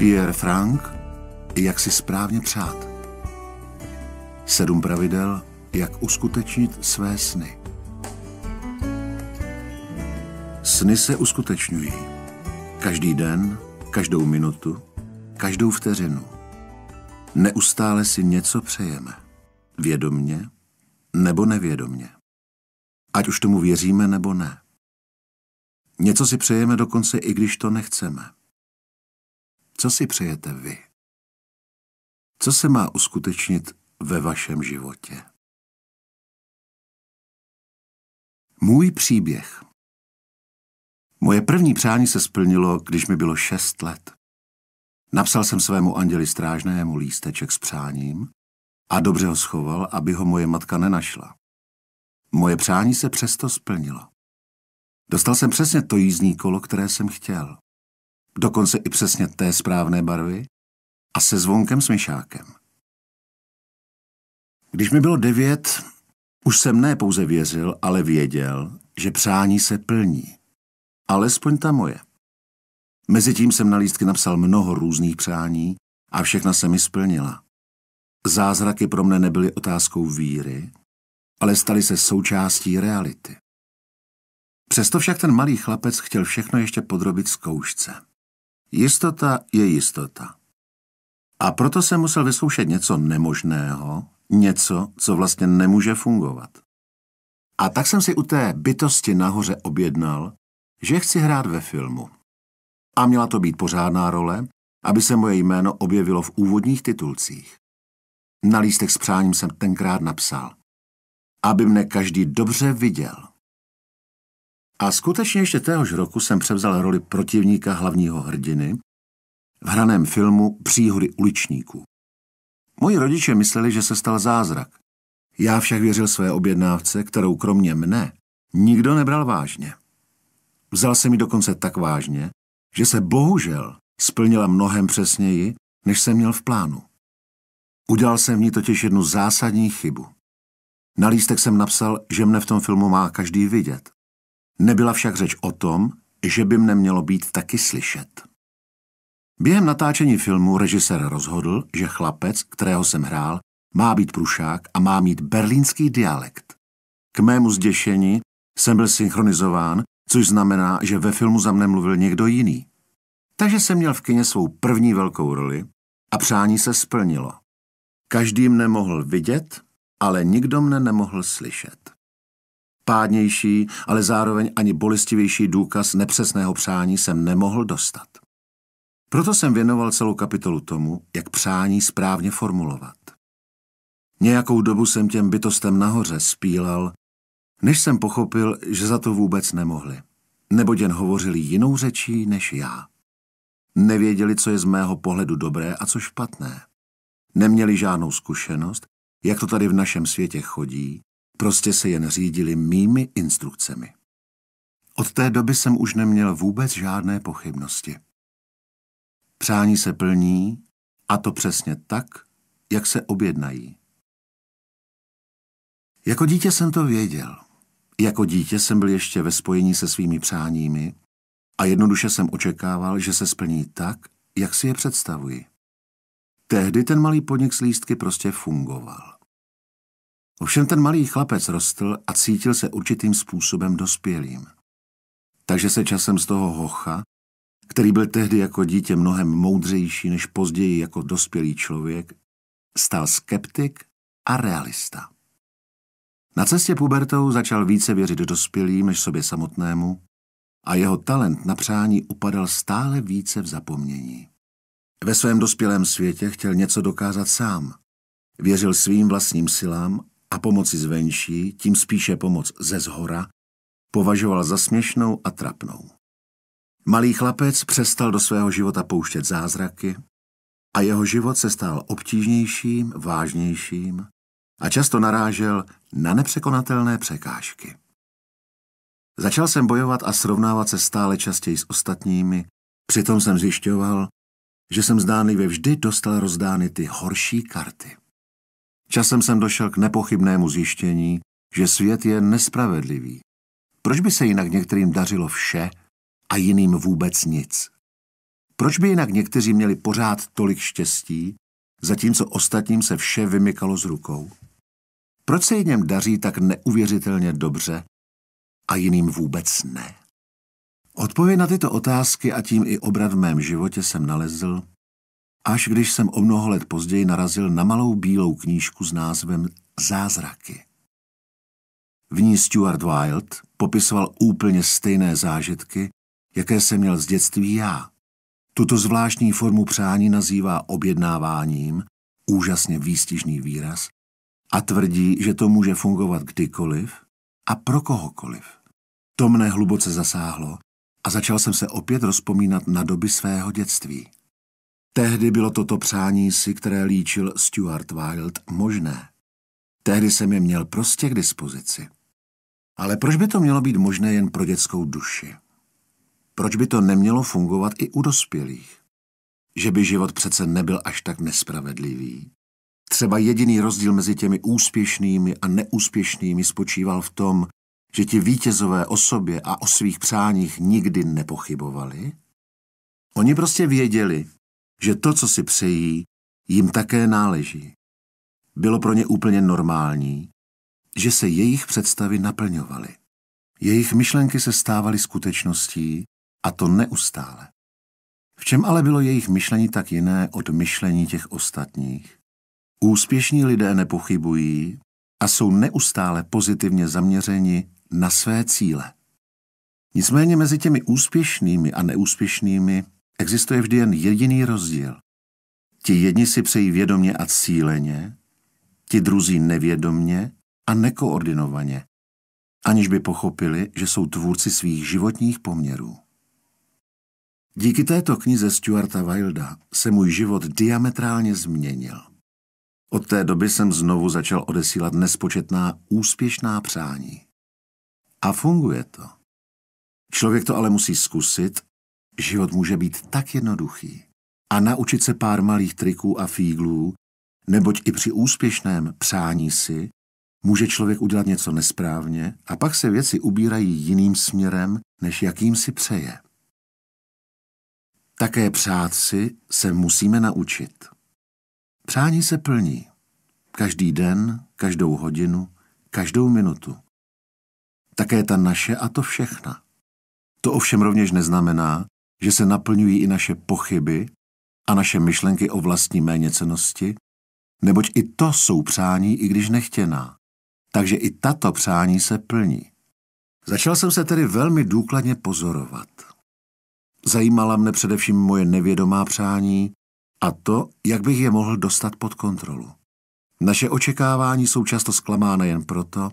Pierre Frank, jak si správně přát. Sedm pravidel, jak uskutečnit své sny. Sny se uskutečňují. Každý den, každou minutu, každou vteřinu. Neustále si něco přejeme. Vědomně nebo nevědomně. Ať už tomu věříme nebo ne. Něco si přejeme dokonce, i když to nechceme. Co si přejete vy? Co se má uskutečnit ve vašem životě? Můj příběh. Moje první přání se splnilo, když mi bylo šest let. Napsal jsem svému anděli strážnému lísteček s přáním a dobře ho schoval, aby ho moje matka nenašla. Moje přání se přesto splnilo. Dostal jsem přesně to jízdní kolo, které jsem chtěl dokonce i přesně té správné barvy, a se zvonkem myšákem. Když mi bylo devět, už jsem ne pouze věřil, ale věděl, že přání se plní. Alespoň ta moje. Mezitím jsem na lístky napsal mnoho různých přání a všechna se mi splnila. Zázraky pro mne nebyly otázkou víry, ale staly se součástí reality. Přesto však ten malý chlapec chtěl všechno ještě podrobit zkoušce. Jistota je jistota. A proto jsem musel vyzkoušet něco nemožného, něco, co vlastně nemůže fungovat. A tak jsem si u té bytosti nahoře objednal, že chci hrát ve filmu. A měla to být pořádná role, aby se moje jméno objevilo v úvodních titulcích. Na lístech s přáním jsem tenkrát napsal, aby mne každý dobře viděl. A skutečně ještě téhož roku jsem převzal roli protivníka hlavního hrdiny v hraném filmu Příhody uličníků. Moji rodiče mysleli, že se stal zázrak. Já však věřil své objednávce, kterou kromě mne nikdo nebral vážně. Vzal se mi dokonce tak vážně, že se bohužel splnila mnohem přesněji, než jsem měl v plánu. Udělal jsem v ní totiž jednu zásadní chybu. Na lístek jsem napsal, že mne v tom filmu má každý vidět. Nebyla však řeč o tom, že by mne mělo být taky slyšet. Během natáčení filmu režisér rozhodl, že chlapec, kterého jsem hrál, má být prušák a má mít berlínský dialekt. K mému zděšení jsem byl synchronizován, což znamená, že ve filmu za mne mluvil někdo jiný. Takže jsem měl v kině svou první velkou roli a přání se splnilo. Každý mne mohl vidět, ale nikdo mne nemohl slyšet pádnější, ale zároveň ani bolestivější důkaz nepřesného přání jsem nemohl dostat. Proto jsem věnoval celou kapitolu tomu, jak přání správně formulovat. Nějakou dobu jsem těm bytostem nahoře spílal, než jsem pochopil, že za to vůbec nemohli, Nebo jen hovořili jinou řečí než já. Nevěděli, co je z mého pohledu dobré a co špatné. Neměli žádnou zkušenost, jak to tady v našem světě chodí, Prostě se jen řídili mými instrukcemi. Od té doby jsem už neměl vůbec žádné pochybnosti. Přání se plní, a to přesně tak, jak se objednají. Jako dítě jsem to věděl. Jako dítě jsem byl ještě ve spojení se svými přáními a jednoduše jsem očekával, že se splní tak, jak si je představuji. Tehdy ten malý podnik s lístky prostě fungoval. Ovšem ten malý chlapec rostl a cítil se určitým způsobem dospělým. Takže se časem z toho hocha, který byl tehdy jako dítě mnohem moudřejší než později jako dospělý člověk, stal skeptik a realista. Na cestě pubertou začal více věřit dospělým než sobě samotnému a jeho talent na přání upadal stále více v zapomnění. Ve svém dospělém světě chtěl něco dokázat sám. Věřil svým vlastním silám a pomoci zvenší, tím spíše pomoc ze zhora, považoval za směšnou a trapnou. Malý chlapec přestal do svého života pouštět zázraky a jeho život se stal obtížnějším, vážnějším a často narážel na nepřekonatelné překážky. Začal jsem bojovat a srovnávat se stále častěji s ostatními, přitom jsem zjišťoval, že jsem zdánlivě vždy dostal rozdány ty horší karty. Časem jsem došel k nepochybnému zjištění, že svět je nespravedlivý. Proč by se jinak některým dařilo vše a jiným vůbec nic? Proč by jinak někteří měli pořád tolik štěstí, zatímco ostatním se vše vymykalo z rukou? Proč se jedněm daří tak neuvěřitelně dobře a jiným vůbec ne? Odpověď na tyto otázky a tím i obrad v mém životě jsem nalezl Až když jsem o mnoho let později narazil na malou bílou knížku s názvem Zázraky. V ní Stuart Wilde popisoval úplně stejné zážitky, jaké jsem měl z dětství já. Tuto zvláštní formu přání nazývá objednáváním, úžasně výstižný výraz, a tvrdí, že to může fungovat kdykoliv a pro kohokoliv. To mne hluboce zasáhlo a začal jsem se opět rozpomínat na doby svého dětství. Tehdy bylo toto přání si, které líčil Stuart Wilde, možné. Tehdy jsem je měl prostě k dispozici. Ale proč by to mělo být možné jen pro dětskou duši? Proč by to nemělo fungovat i u dospělých? Že by život přece nebyl až tak nespravedlivý. Třeba jediný rozdíl mezi těmi úspěšnými a neúspěšnými spočíval v tom, že ti vítězové o sobě a o svých přáních nikdy nepochybovali? Oni prostě věděli, že to, co si přejí, jim také náleží. Bylo pro ně úplně normální, že se jejich představy naplňovaly. Jejich myšlenky se stávaly skutečností a to neustále. V čem ale bylo jejich myšlení tak jiné od myšlení těch ostatních? Úspěšní lidé nepochybují a jsou neustále pozitivně zaměřeni na své cíle. Nicméně mezi těmi úspěšnými a neúspěšnými existuje vždy jen jediný rozdíl. Ti jedni si přejí vědomně a cíleně, ti druzí nevědomně a nekoordinovaně, aniž by pochopili, že jsou tvůrci svých životních poměrů. Díky této knize Stuarta Wilda se můj život diametrálně změnil. Od té doby jsem znovu začal odesílat nespočetná úspěšná přání. A funguje to. Člověk to ale musí zkusit Život může být tak jednoduchý. A naučit se pár malých triků a fíglů, neboť i při úspěšném přání si, může člověk udělat něco nesprávně a pak se věci ubírají jiným směrem, než jakým si přeje. Také přát si se musíme naučit. Přání se plní. Každý den, každou hodinu, každou minutu. Také ta naše a to všechna. To ovšem rovněž neznamená, že se naplňují i naše pochyby a naše myšlenky o vlastní méněcenosti, neboť i to jsou přání, i když nechtěná. Takže i tato přání se plní. Začal jsem se tedy velmi důkladně pozorovat. Zajímala mne především moje nevědomá přání a to, jak bych je mohl dostat pod kontrolu. Naše očekávání jsou často zklamána jen proto,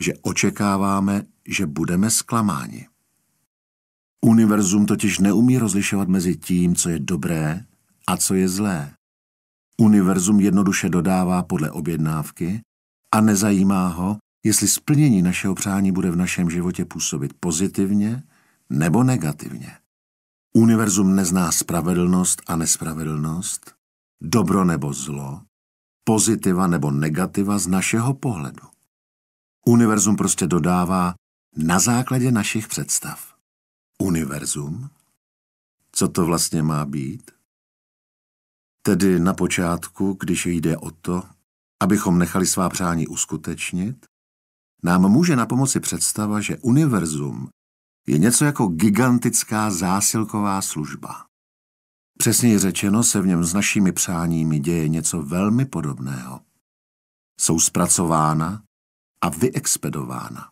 že očekáváme, že budeme zklamáni. Univerzum totiž neumí rozlišovat mezi tím, co je dobré a co je zlé. Univerzum jednoduše dodává podle objednávky a nezajímá ho, jestli splnění našeho přání bude v našem životě působit pozitivně nebo negativně. Univerzum nezná spravedlnost a nespravedlnost, dobro nebo zlo, pozitiva nebo negativa z našeho pohledu. Univerzum prostě dodává na základě našich představ univerzum? Co to vlastně má být? Tedy na počátku, když jde o to, abychom nechali svá přání uskutečnit, nám může na pomoci představa, že univerzum je něco jako gigantická zásilková služba. Přesněji řečeno se v něm s našimi přáními děje něco velmi podobného. Jsou zpracována a vyexpedována.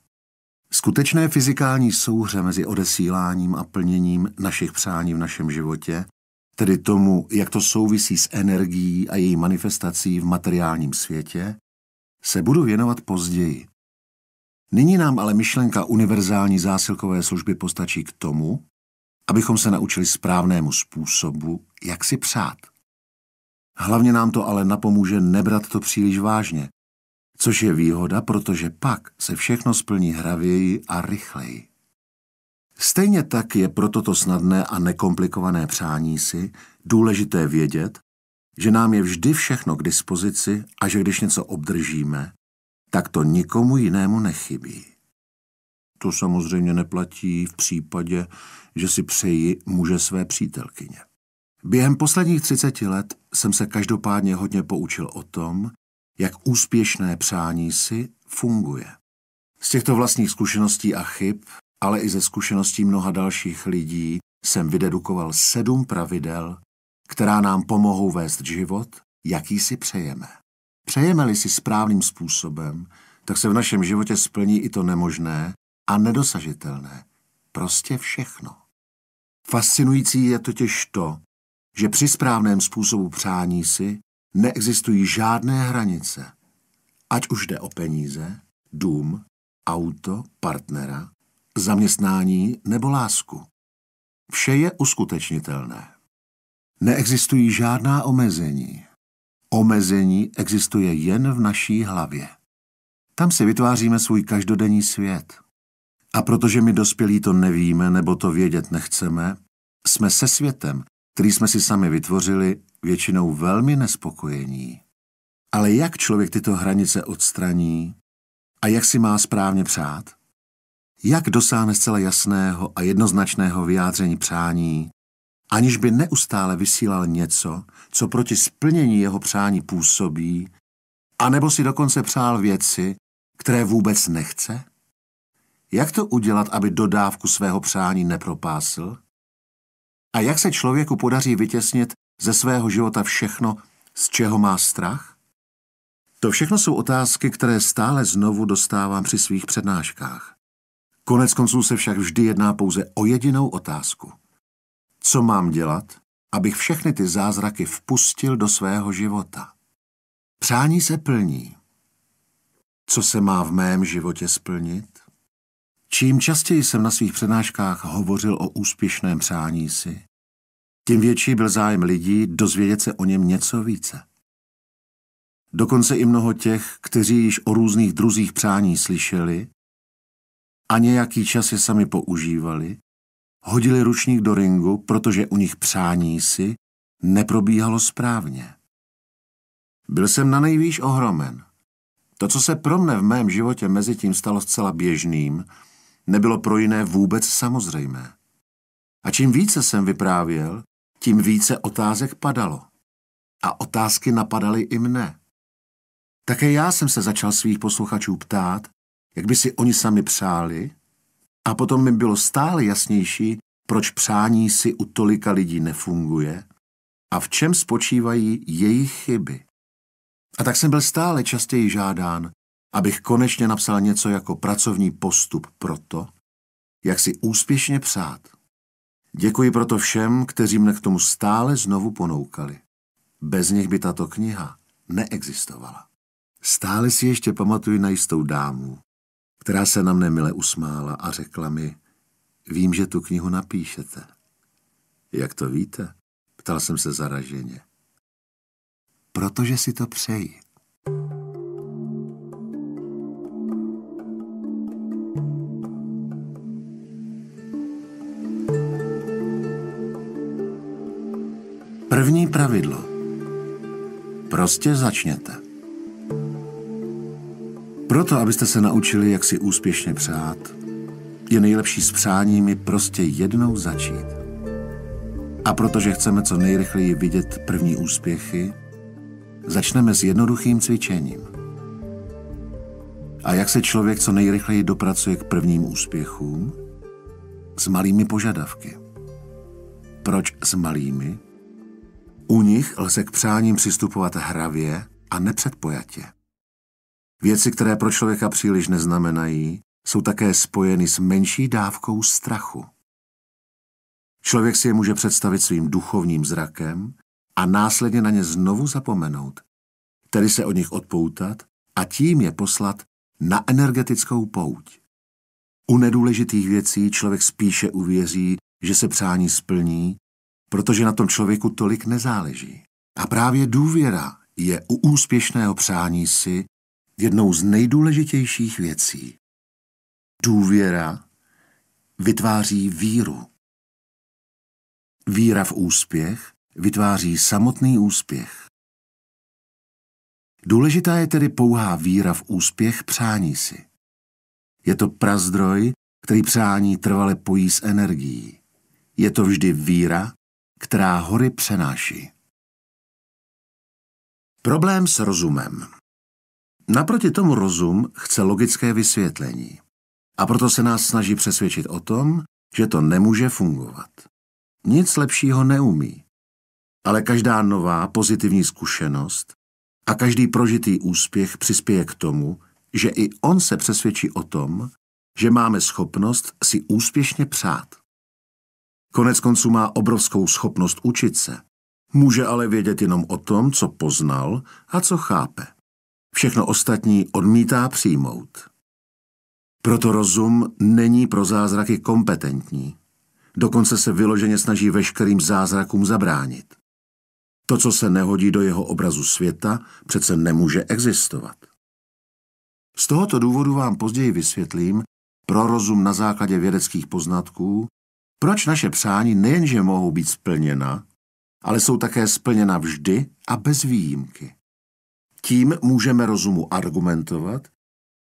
Skutečné fyzikální souhře mezi odesíláním a plněním našich přání v našem životě, tedy tomu, jak to souvisí s energií a její manifestací v materiálním světě, se budu věnovat později. Nyní nám ale myšlenka univerzální zásilkové služby postačí k tomu, abychom se naučili správnému způsobu, jak si přát. Hlavně nám to ale napomůže nebrat to příliš vážně, což je výhoda, protože pak se všechno splní hravěji a rychleji. Stejně tak je pro toto snadné a nekomplikované přání si důležité vědět, že nám je vždy všechno k dispozici a že když něco obdržíme, tak to nikomu jinému nechybí. To samozřejmě neplatí v případě, že si přeji muže své přítelkyně. Během posledních 30 let jsem se každopádně hodně poučil o tom, jak úspěšné přání si funguje. Z těchto vlastních zkušeností a chyb, ale i ze zkušeností mnoha dalších lidí, jsem vydedukoval sedm pravidel, která nám pomohou vést život, jaký si přejeme. Přejeme-li si správným způsobem, tak se v našem životě splní i to nemožné a nedosažitelné. Prostě všechno. Fascinující je totiž to, že při správném způsobu přání si neexistují žádné hranice, ať už jde o peníze, dům, auto, partnera, zaměstnání nebo lásku. Vše je uskutečnitelné. Neexistují žádná omezení. Omezení existuje jen v naší hlavě. Tam si vytváříme svůj každodenní svět. A protože my dospělí to nevíme nebo to vědět nechceme, jsme se světem, který jsme si sami vytvořili, většinou velmi nespokojení. Ale jak člověk tyto hranice odstraní a jak si má správně přát? Jak dosáhne zcela jasného a jednoznačného vyjádření přání, aniž by neustále vysílal něco, co proti splnění jeho přání působí, anebo si dokonce přál věci, které vůbec nechce? Jak to udělat, aby dodávku svého přání nepropásl? A jak se člověku podaří vytěsnit ze svého života všechno, z čeho má strach? To všechno jsou otázky, které stále znovu dostávám při svých přednáškách. Konec konců se však vždy jedná pouze o jedinou otázku. Co mám dělat, abych všechny ty zázraky vpustil do svého života? Přání se plní. Co se má v mém životě splnit? Čím častěji jsem na svých přednáškách hovořil o úspěšném přání si, tím větší byl zájem lidí dozvědět se o něm něco více. Dokonce i mnoho těch, kteří již o různých druzích přání slyšeli a nějaký čas je sami používali, hodili ručník do ringu, protože u nich přání si neprobíhalo správně. Byl jsem na nejvýš ohromen. To, co se pro mne v mém životě mezi tím stalo zcela běžným, nebylo pro jiné vůbec samozřejmé. A čím více jsem vyprávěl, tím více otázek padalo. A otázky napadaly i mne. Také já jsem se začal svých posluchačů ptát, jak by si oni sami přáli, a potom mi bylo stále jasnější, proč přání si u tolika lidí nefunguje a v čem spočívají jejich chyby. A tak jsem byl stále častěji žádán, abych konečně napsal něco jako pracovní postup pro to, jak si úspěšně přát. Děkuji proto všem, kteří mne k tomu stále znovu ponoukali. Bez nich by tato kniha neexistovala. Stále si ještě pamatuju na jistou dámu, která se na mne mile usmála a řekla mi, vím, že tu knihu napíšete. Jak to víte? Ptal jsem se zaraženě. Protože si to přeji. První pravidlo. Prostě začněte. Proto, abyste se naučili, jak si úspěšně přát, je nejlepší s přáními prostě jednou začít. A protože chceme co nejrychleji vidět první úspěchy, začneme s jednoduchým cvičením. A jak se člověk co nejrychleji dopracuje k prvním úspěchům? S malými požadavky. Proč s malými? U nich lze k přáním přistupovat hravě a nepředpojatě. Věci, které pro člověka příliš neznamenají, jsou také spojeny s menší dávkou strachu. Člověk si je může představit svým duchovním zrakem a následně na ně znovu zapomenout, tedy se od nich odpoutat a tím je poslat na energetickou pouť. U nedůležitých věcí člověk spíše uvěří, že se přání splní, protože na tom člověku tolik nezáleží. A právě důvěra je u úspěšného přání si jednou z nejdůležitějších věcí. Důvěra vytváří víru. Víra v úspěch vytváří samotný úspěch. Důležitá je tedy pouhá víra v úspěch přání si. Je to prazdroj, který přání trvale pojí s energií. Je to vždy víra, která hory přenáší. Problém s rozumem. Naproti tomu rozum chce logické vysvětlení. A proto se nás snaží přesvědčit o tom, že to nemůže fungovat. Nic lepšího neumí. Ale každá nová pozitivní zkušenost a každý prožitý úspěch přispěje k tomu, že i on se přesvědčí o tom, že máme schopnost si úspěšně přát. Konec konců má obrovskou schopnost učit se. Může ale vědět jenom o tom, co poznal a co chápe. Všechno ostatní odmítá přijmout. Proto rozum není pro zázraky kompetentní. Dokonce se vyloženě snaží veškerým zázrakům zabránit. To, co se nehodí do jeho obrazu světa, přece nemůže existovat. Z tohoto důvodu vám později vysvětlím, pro rozum na základě vědeckých poznatků proč naše přání nejenže mohou být splněna, ale jsou také splněna vždy a bez výjimky. Tím můžeme rozumu argumentovat,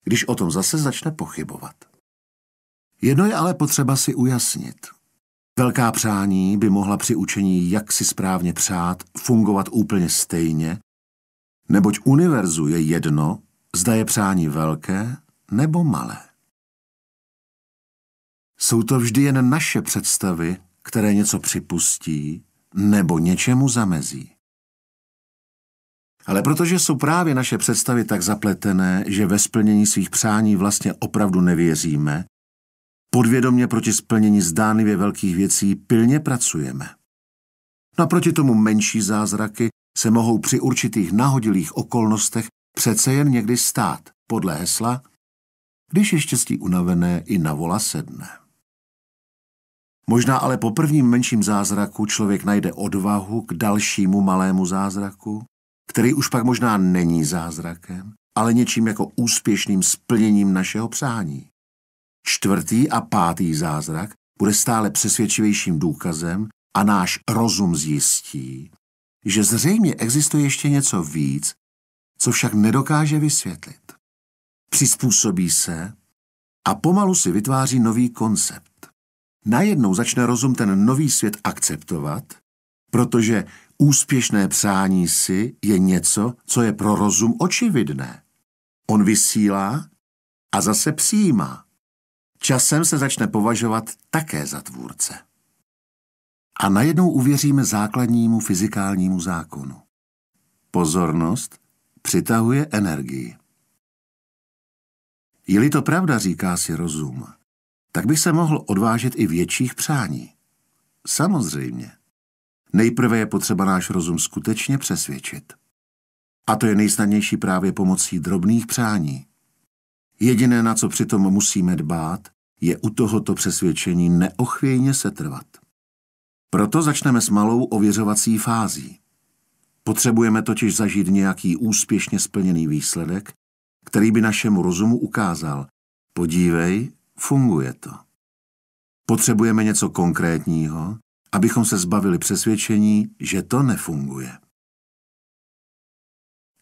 když o tom zase začne pochybovat. Jedno je ale potřeba si ujasnit. Velká přání by mohla při učení, jak si správně přát, fungovat úplně stejně, neboť univerzu je jedno, zda je přání velké nebo malé. Jsou to vždy jen naše představy, které něco připustí nebo něčemu zamezí. Ale protože jsou právě naše představy tak zapletené, že ve splnění svých přání vlastně opravdu nevěříme, podvědomně proti splnění zdánlivě velkých věcí pilně pracujeme. Naproti no tomu menší zázraky se mohou při určitých nahodilých okolnostech přece jen někdy stát, podle hesla, když je štěstí unavené i na vola sedne. Možná ale po prvním menším zázraku člověk najde odvahu k dalšímu malému zázraku, který už pak možná není zázrakem, ale něčím jako úspěšným splněním našeho přání. Čtvrtý a pátý zázrak bude stále přesvědčivějším důkazem a náš rozum zjistí, že zřejmě existuje ještě něco víc, co však nedokáže vysvětlit. Přizpůsobí se a pomalu si vytváří nový koncept najednou začne rozum ten nový svět akceptovat, protože úspěšné psání si je něco, co je pro rozum očividné. On vysílá a zase přijímá. Časem se začne považovat také za tvůrce. A najednou uvěříme základnímu fyzikálnímu zákonu. Pozornost přitahuje energii. Je-li to pravda, říká si rozum, tak bych se mohl odvážit i větších přání. Samozřejmě. Nejprve je potřeba náš rozum skutečně přesvědčit. A to je nejsnadnější právě pomocí drobných přání. Jediné, na co přitom musíme dbát, je u tohoto přesvědčení neochvějně setrvat. Proto začneme s malou ověřovací fází. Potřebujeme totiž zažít nějaký úspěšně splněný výsledek, který by našemu rozumu ukázal, podívej, Funguje to. Potřebujeme něco konkrétního, abychom se zbavili přesvědčení, že to nefunguje.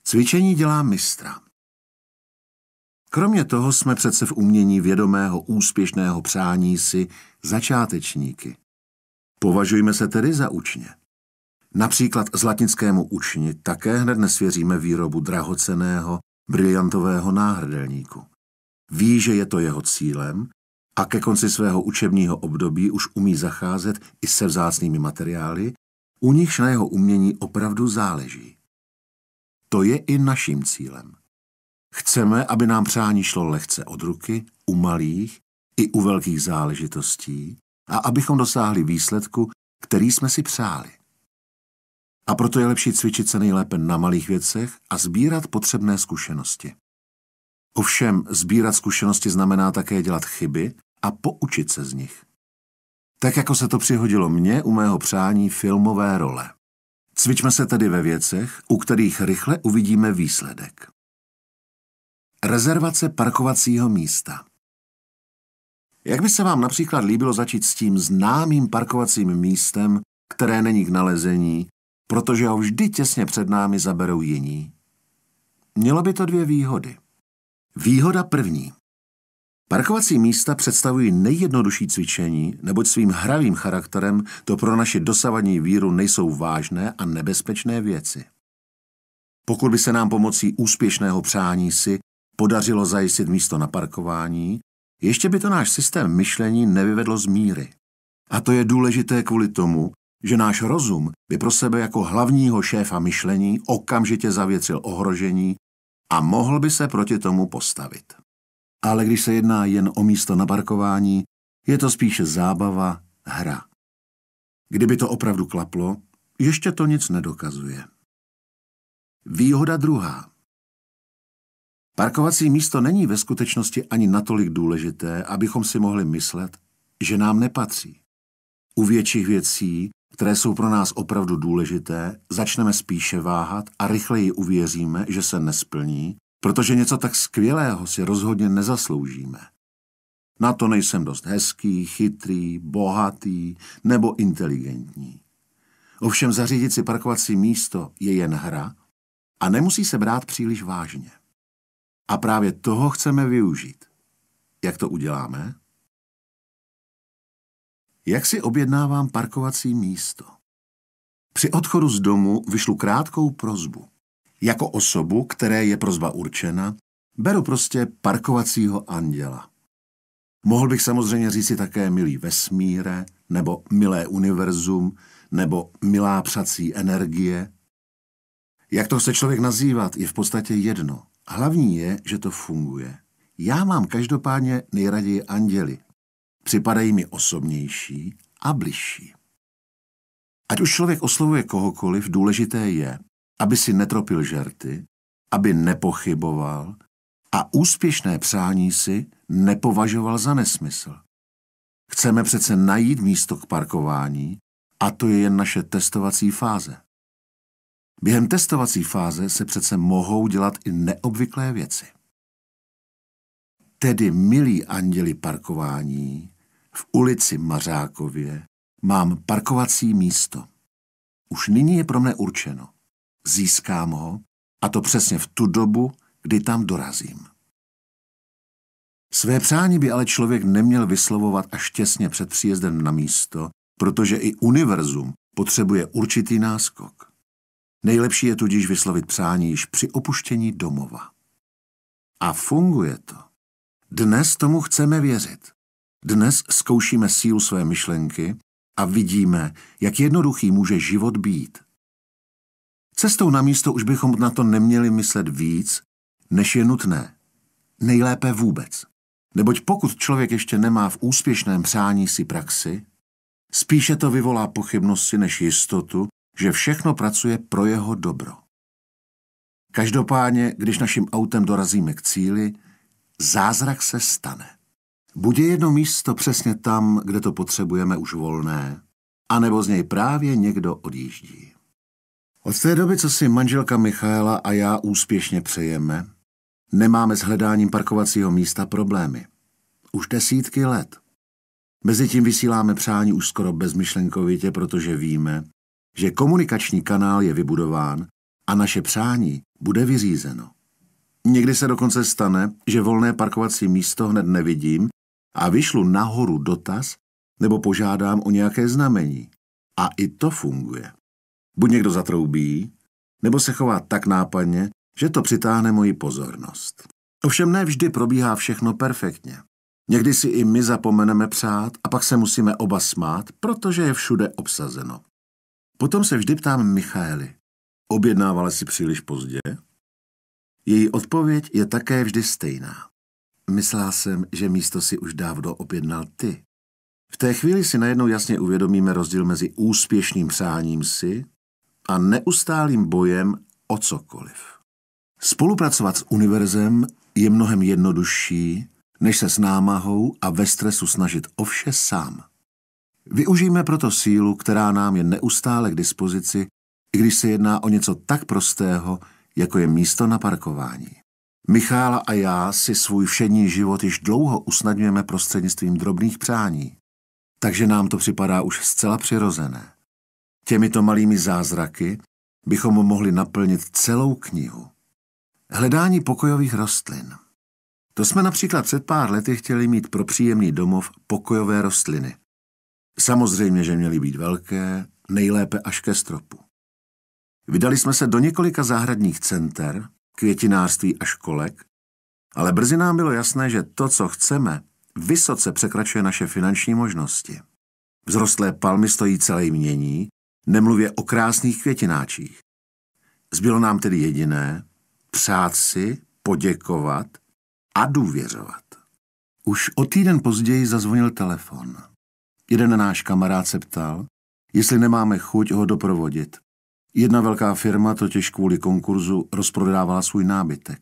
Cvičení dělá mistra. Kromě toho jsme přece v umění vědomého úspěšného přání si začátečníky. Považujme se tedy za učně. Například zlatnickému učni také hned nesvěříme výrobu drahoceného, briliantového náhrdelníku. Ví, že je to jeho cílem a ke konci svého učebního období už umí zacházet i se vzácnými materiály, u nichž na jeho umění opravdu záleží. To je i naším cílem. Chceme, aby nám přání šlo lehce od ruky, u malých i u velkých záležitostí a abychom dosáhli výsledku, který jsme si přáli. A proto je lepší cvičit se nejlépe na malých věcech a sbírat potřebné zkušenosti. Ovšem sbírat zkušenosti znamená také dělat chyby a poučit se z nich. Tak jako se to přihodilo mně u mého přání filmové role. Cvičme se tedy ve věcech, u kterých rychle uvidíme výsledek. Rezervace parkovacího místa. Jak by se vám například líbilo začít s tím známým parkovacím místem, které není k nalezení, protože ho vždy těsně před námi zaberou jiní? Mělo by to dvě výhody. Výhoda první. Parkovací místa představují nejjednodušší cvičení, neboť svým hravým charakterem to pro naši dosavadní víru nejsou vážné a nebezpečné věci. Pokud by se nám pomocí úspěšného přání si podařilo zajistit místo na parkování, ještě by to náš systém myšlení nevyvedlo z míry. A to je důležité kvůli tomu, že náš rozum by pro sebe jako hlavního šéfa myšlení okamžitě zavěcil ohrožení a mohl by se proti tomu postavit. Ale když se jedná jen o místo na parkování, je to spíše zábava, hra. Kdyby to opravdu klaplo, ještě to nic nedokazuje. Výhoda druhá. Parkovací místo není ve skutečnosti ani natolik důležité, abychom si mohli myslet, že nám nepatří. U větších věcí které jsou pro nás opravdu důležité, začneme spíše váhat a rychleji uvěříme, že se nesplní, protože něco tak skvělého si rozhodně nezasloužíme. Na to nejsem dost hezký, chytrý, bohatý nebo inteligentní. Ovšem zařídit si parkovací místo je jen hra a nemusí se brát příliš vážně. A právě toho chceme využít. Jak to uděláme? jak si objednávám parkovací místo. Při odchodu z domu vyšlu krátkou prozbu. Jako osobu, které je prozba určena, beru prostě parkovacího anděla. Mohl bych samozřejmě říci také milý vesmíre, nebo milé univerzum, nebo milá přací energie. Jak to chce člověk nazývat, je v podstatě jedno. Hlavní je, že to funguje. Já mám každopádně nejraději anděli, připadají mi osobnější a bližší. Ať už člověk oslovuje kohokoliv, důležité je, aby si netropil žerty, aby nepochyboval a úspěšné přání si nepovažoval za nesmysl. Chceme přece najít místo k parkování a to je jen naše testovací fáze. Během testovací fáze se přece mohou dělat i neobvyklé věci. Tedy, milí anděli parkování, v ulici Mařákově mám parkovací místo. Už nyní je pro mne určeno. Získám ho, a to přesně v tu dobu, kdy tam dorazím. Své přání by ale člověk neměl vyslovovat až těsně před příjezdem na místo, protože i univerzum potřebuje určitý náskok. Nejlepší je tudíž vyslovit přání již při opuštění domova. A funguje to. Dnes tomu chceme věřit. Dnes zkoušíme sílu své myšlenky a vidíme, jak jednoduchý může život být. Cestou na místo už bychom na to neměli myslet víc, než je nutné. Nejlépe vůbec. Neboť pokud člověk ještě nemá v úspěšném přání si praxi, spíše to vyvolá pochybnosti než jistotu, že všechno pracuje pro jeho dobro. Každopádně, když naším autem dorazíme k cíli, zázrak se stane. Bude jedno místo přesně tam, kde to potřebujeme už volné, anebo z něj právě někdo odjíždí. Od té doby, co si manželka Michaela a já úspěšně přejeme, nemáme s hledáním parkovacího místa problémy. Už desítky let. Mezitím vysíláme přání už skoro bezmyšlenkovitě, protože víme, že komunikační kanál je vybudován a naše přání bude vyřízeno. Někdy se dokonce stane, že volné parkovací místo hned nevidím a vyšlu nahoru dotaz nebo požádám o nějaké znamení. A i to funguje. Buď někdo zatroubí, nebo se chová tak nápadně, že to přitáhne moji pozornost. Ovšem ne vždy probíhá všechno perfektně. Někdy si i my zapomeneme přát a pak se musíme oba smát, protože je všude obsazeno. Potom se vždy ptám Michaely. Objednávala si příliš pozdě? Její odpověď je také vždy stejná. Myslela jsem, že místo si už dávno objednal ty. V té chvíli si najednou jasně uvědomíme rozdíl mezi úspěšným přáním si a neustálým bojem o cokoliv. Spolupracovat s univerzem je mnohem jednodušší, než se s námahou a ve stresu snažit o vše sám. Využijme proto sílu, která nám je neustále k dispozici, i když se jedná o něco tak prostého, jako je místo na parkování. Michála a já si svůj všední život již dlouho usnadňujeme prostřednictvím drobných přání, takže nám to připadá už zcela přirozené. Těmito malými zázraky bychom mohli naplnit celou knihu. Hledání pokojových rostlin. To jsme například před pár lety chtěli mít pro příjemný domov pokojové rostliny. Samozřejmě, že měly být velké, nejlépe až ke stropu. Vydali jsme se do několika zahradních center, květinářství a školek, ale brzy nám bylo jasné, že to, co chceme, vysoce překračuje naše finanční možnosti. Vzrostlé palmy stojí celé mění, nemluvě o krásných květináčích. Zbylo nám tedy jediné přát si, poděkovat a důvěřovat. Už o týden později zazvonil telefon. Jeden náš kamarád se ptal, jestli nemáme chuť ho doprovodit. Jedna velká firma totiž kvůli konkurzu rozprodávala svůj nábytek.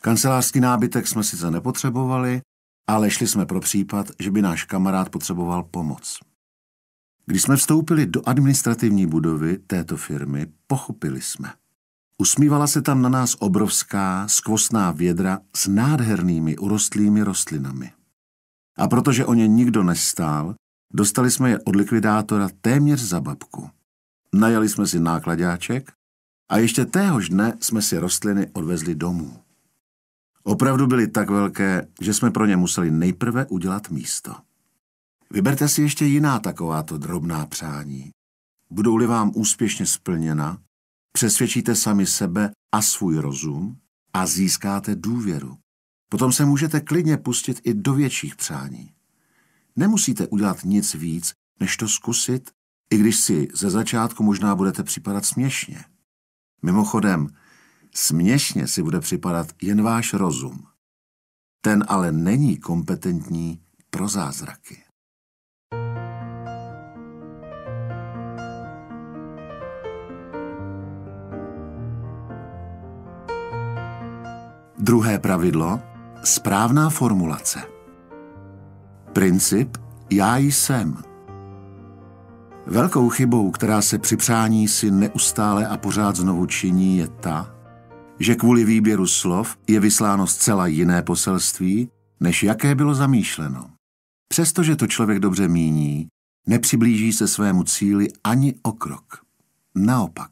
Kancelářský nábytek jsme sice nepotřebovali, ale šli jsme pro případ, že by náš kamarád potřeboval pomoc. Když jsme vstoupili do administrativní budovy této firmy, pochopili jsme. Usmívala se tam na nás obrovská, skvostná vědra s nádhernými urostlými rostlinami. A protože o ně nikdo nestál, dostali jsme je od likvidátora téměř za babku. Najali jsme si nákladáček a ještě téhož dne jsme si rostliny odvezli domů. Opravdu byly tak velké, že jsme pro ně museli nejprve udělat místo. Vyberte si ještě jiná takováto drobná přání. Budou-li vám úspěšně splněna, přesvědčíte sami sebe a svůj rozum a získáte důvěru. Potom se můžete klidně pustit i do větších přání. Nemusíte udělat nic víc, než to zkusit i když si ze začátku možná budete připadat směšně. Mimochodem, směšně si bude připadat jen váš rozum. Ten ale není kompetentní pro zázraky. Druhé pravidlo správná formulace. Princip já jsem Velkou chybou, která se při přání si neustále a pořád znovu činí, je ta, že kvůli výběru slov je vysláno zcela jiné poselství, než jaké bylo zamýšleno. Přestože to člověk dobře míní, nepřiblíží se svému cíli ani o krok. Naopak.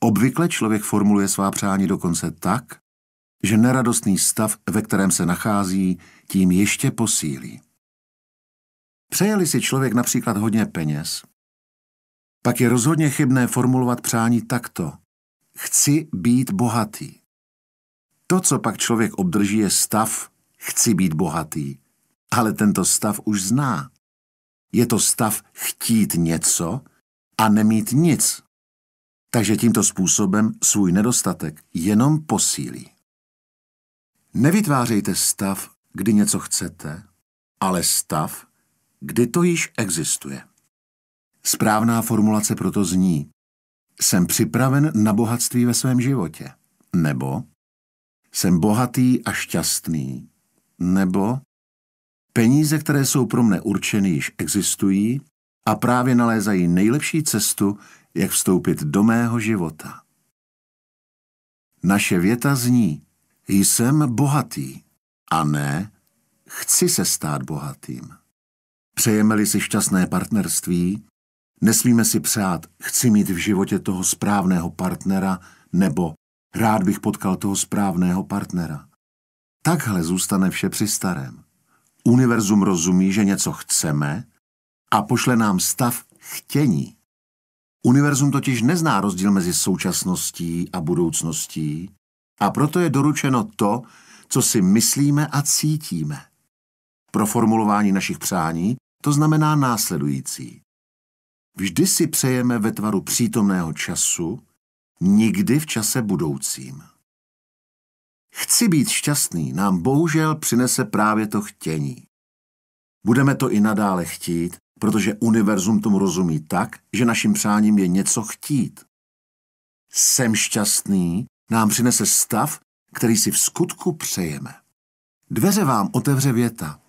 Obvykle člověk formuluje svá přání dokonce tak, že neradostný stav, ve kterém se nachází, tím ještě posílí. Přejeli si člověk například hodně peněz, pak je rozhodně chybné formulovat přání takto. Chci být bohatý. To, co pak člověk obdrží, je stav chci být bohatý. Ale tento stav už zná. Je to stav chtít něco a nemít nic. Takže tímto způsobem svůj nedostatek jenom posílí. Nevytvářejte stav, kdy něco chcete, ale stav, kdy to již existuje. Správná formulace proto zní Jsem připraven na bohatství ve svém životě. Nebo Jsem bohatý a šťastný. Nebo Peníze, které jsou pro mne určeny, již existují a právě nalézají nejlepší cestu, jak vstoupit do mého života. Naše věta zní, jsem bohatý a ne, chci se stát bohatým. Přejeme-li si šťastné partnerství, Nesmíme si přát, chci mít v životě toho správného partnera nebo rád bych potkal toho správného partnera. Takhle zůstane vše při starém. Univerzum rozumí, že něco chceme a pošle nám stav chtění. Univerzum totiž nezná rozdíl mezi současností a budoucností a proto je doručeno to, co si myslíme a cítíme. Pro formulování našich přání to znamená následující. Vždy si přejeme ve tvaru přítomného času, nikdy v čase budoucím. Chci být šťastný nám bohužel přinese právě to chtění. Budeme to i nadále chtít, protože univerzum tomu rozumí tak, že naším přáním je něco chtít. Jsem šťastný nám přinese stav, který si v skutku přejeme. Dveře vám otevře věta.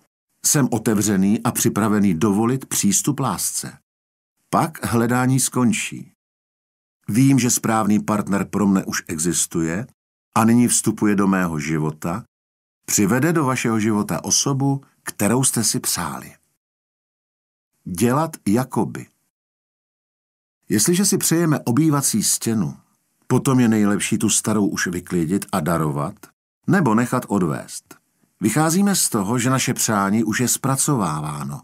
Jsem otevřený a připravený dovolit přístup lásce. Pak hledání skončí. Vím, že správný partner pro mne už existuje a nyní vstupuje do mého života, přivede do vašeho života osobu, kterou jste si přáli. Dělat jakoby. Jestliže si přejeme obývací stěnu, potom je nejlepší tu starou už vyklidit a darovat, nebo nechat odvést. Vycházíme z toho, že naše přání už je zpracováváno.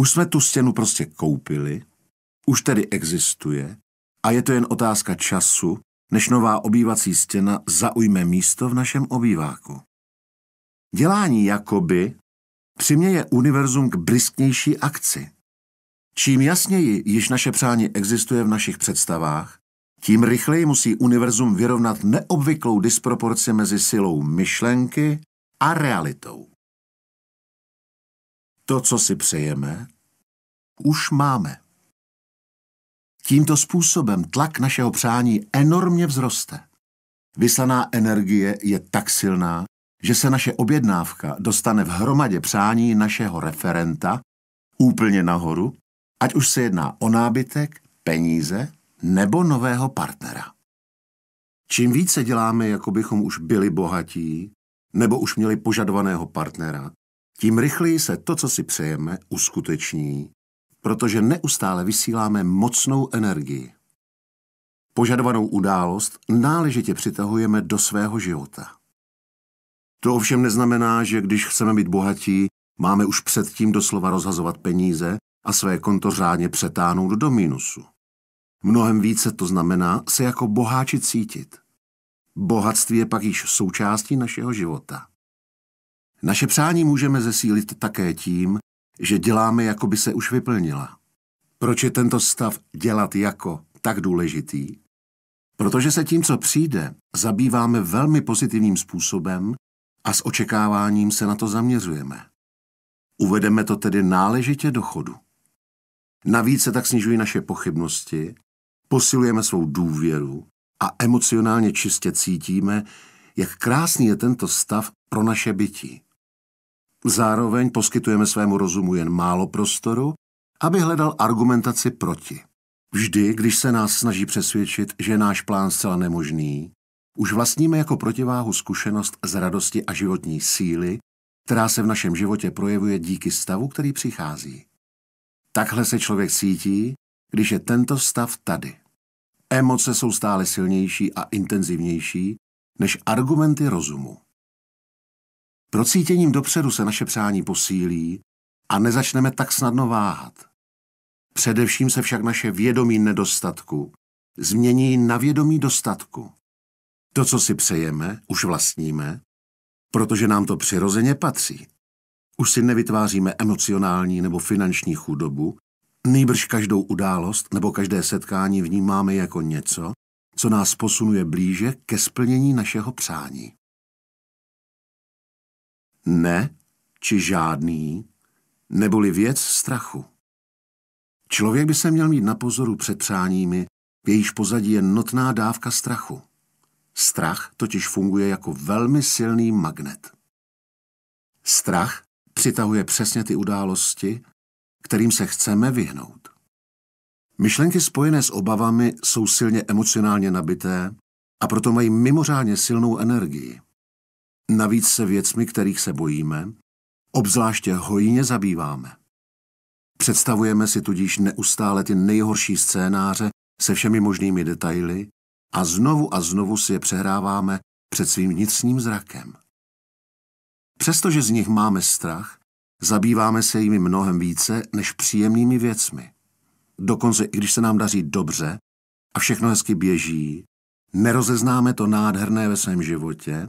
Už jsme tu stěnu prostě koupili, už tedy existuje a je to jen otázka času, než nová obývací stěna zaujme místo v našem obýváku. Dělání jakoby přiměje univerzum k brisknější akci. Čím jasněji již naše přání existuje v našich představách, tím rychleji musí univerzum vyrovnat neobvyklou disproporci mezi silou myšlenky a realitou. To, co si přejeme, už máme. Tímto způsobem tlak našeho přání enormně vzroste. Vyslaná energie je tak silná, že se naše objednávka dostane v hromadě přání našeho referenta úplně nahoru, ať už se jedná o nábytek, peníze nebo nového partnera. Čím více děláme, jako bychom už byli bohatí, nebo už měli požadovaného partnera, tím rychleji se to, co si přejeme, uskuteční, protože neustále vysíláme mocnou energii. Požadovanou událost náležitě přitahujeme do svého života. To ovšem neznamená, že když chceme být bohatí, máme už předtím doslova rozhazovat peníze a své konto řádně přetáhnout do mínusu. Mnohem více to znamená se jako boháči cítit. Bohatství je pak již součástí našeho života. Naše přání můžeme zesílit také tím, že děláme, jako by se už vyplnila. Proč je tento stav dělat jako tak důležitý? Protože se tím, co přijde, zabýváme velmi pozitivním způsobem a s očekáváním se na to zaměřujeme. Uvedeme to tedy náležitě do chodu. Navíc se tak snižují naše pochybnosti, posilujeme svou důvěru a emocionálně čistě cítíme, jak krásný je tento stav pro naše bytí. Zároveň poskytujeme svému rozumu jen málo prostoru, aby hledal argumentaci proti. Vždy, když se nás snaží přesvědčit, že náš plán zcela nemožný, už vlastníme jako protiváhu zkušenost z radosti a životní síly, která se v našem životě projevuje díky stavu, který přichází. Takhle se člověk cítí, když je tento stav tady. Emoce jsou stále silnější a intenzivnější než argumenty rozumu. Procítěním dopředu se naše přání posílí a nezačneme tak snadno váhat. Především se však naše vědomí nedostatku změní na vědomí dostatku. To, co si přejeme, už vlastníme, protože nám to přirozeně patří. Už si nevytváříme emocionální nebo finanční chudobu, nejbrž každou událost nebo každé setkání vnímáme jako něco, co nás posunuje blíže ke splnění našeho přání ne či žádný, neboli věc strachu. Člověk by se měl mít na pozoru před přáními, v jejíž pozadí je notná dávka strachu. Strach totiž funguje jako velmi silný magnet. Strach přitahuje přesně ty události, kterým se chceme vyhnout. Myšlenky spojené s obavami jsou silně emocionálně nabité a proto mají mimořádně silnou energii. Navíc se věcmi, kterých se bojíme, obzvláště hojně zabýváme. Představujeme si tudíž neustále ty nejhorší scénáře se všemi možnými detaily a znovu a znovu si je přehráváme před svým vnitřním zrakem. Přestože z nich máme strach, zabýváme se jimi mnohem více než příjemnými věcmi. Dokonce i když se nám daří dobře a všechno hezky běží, nerozeznáme to nádherné ve svém životě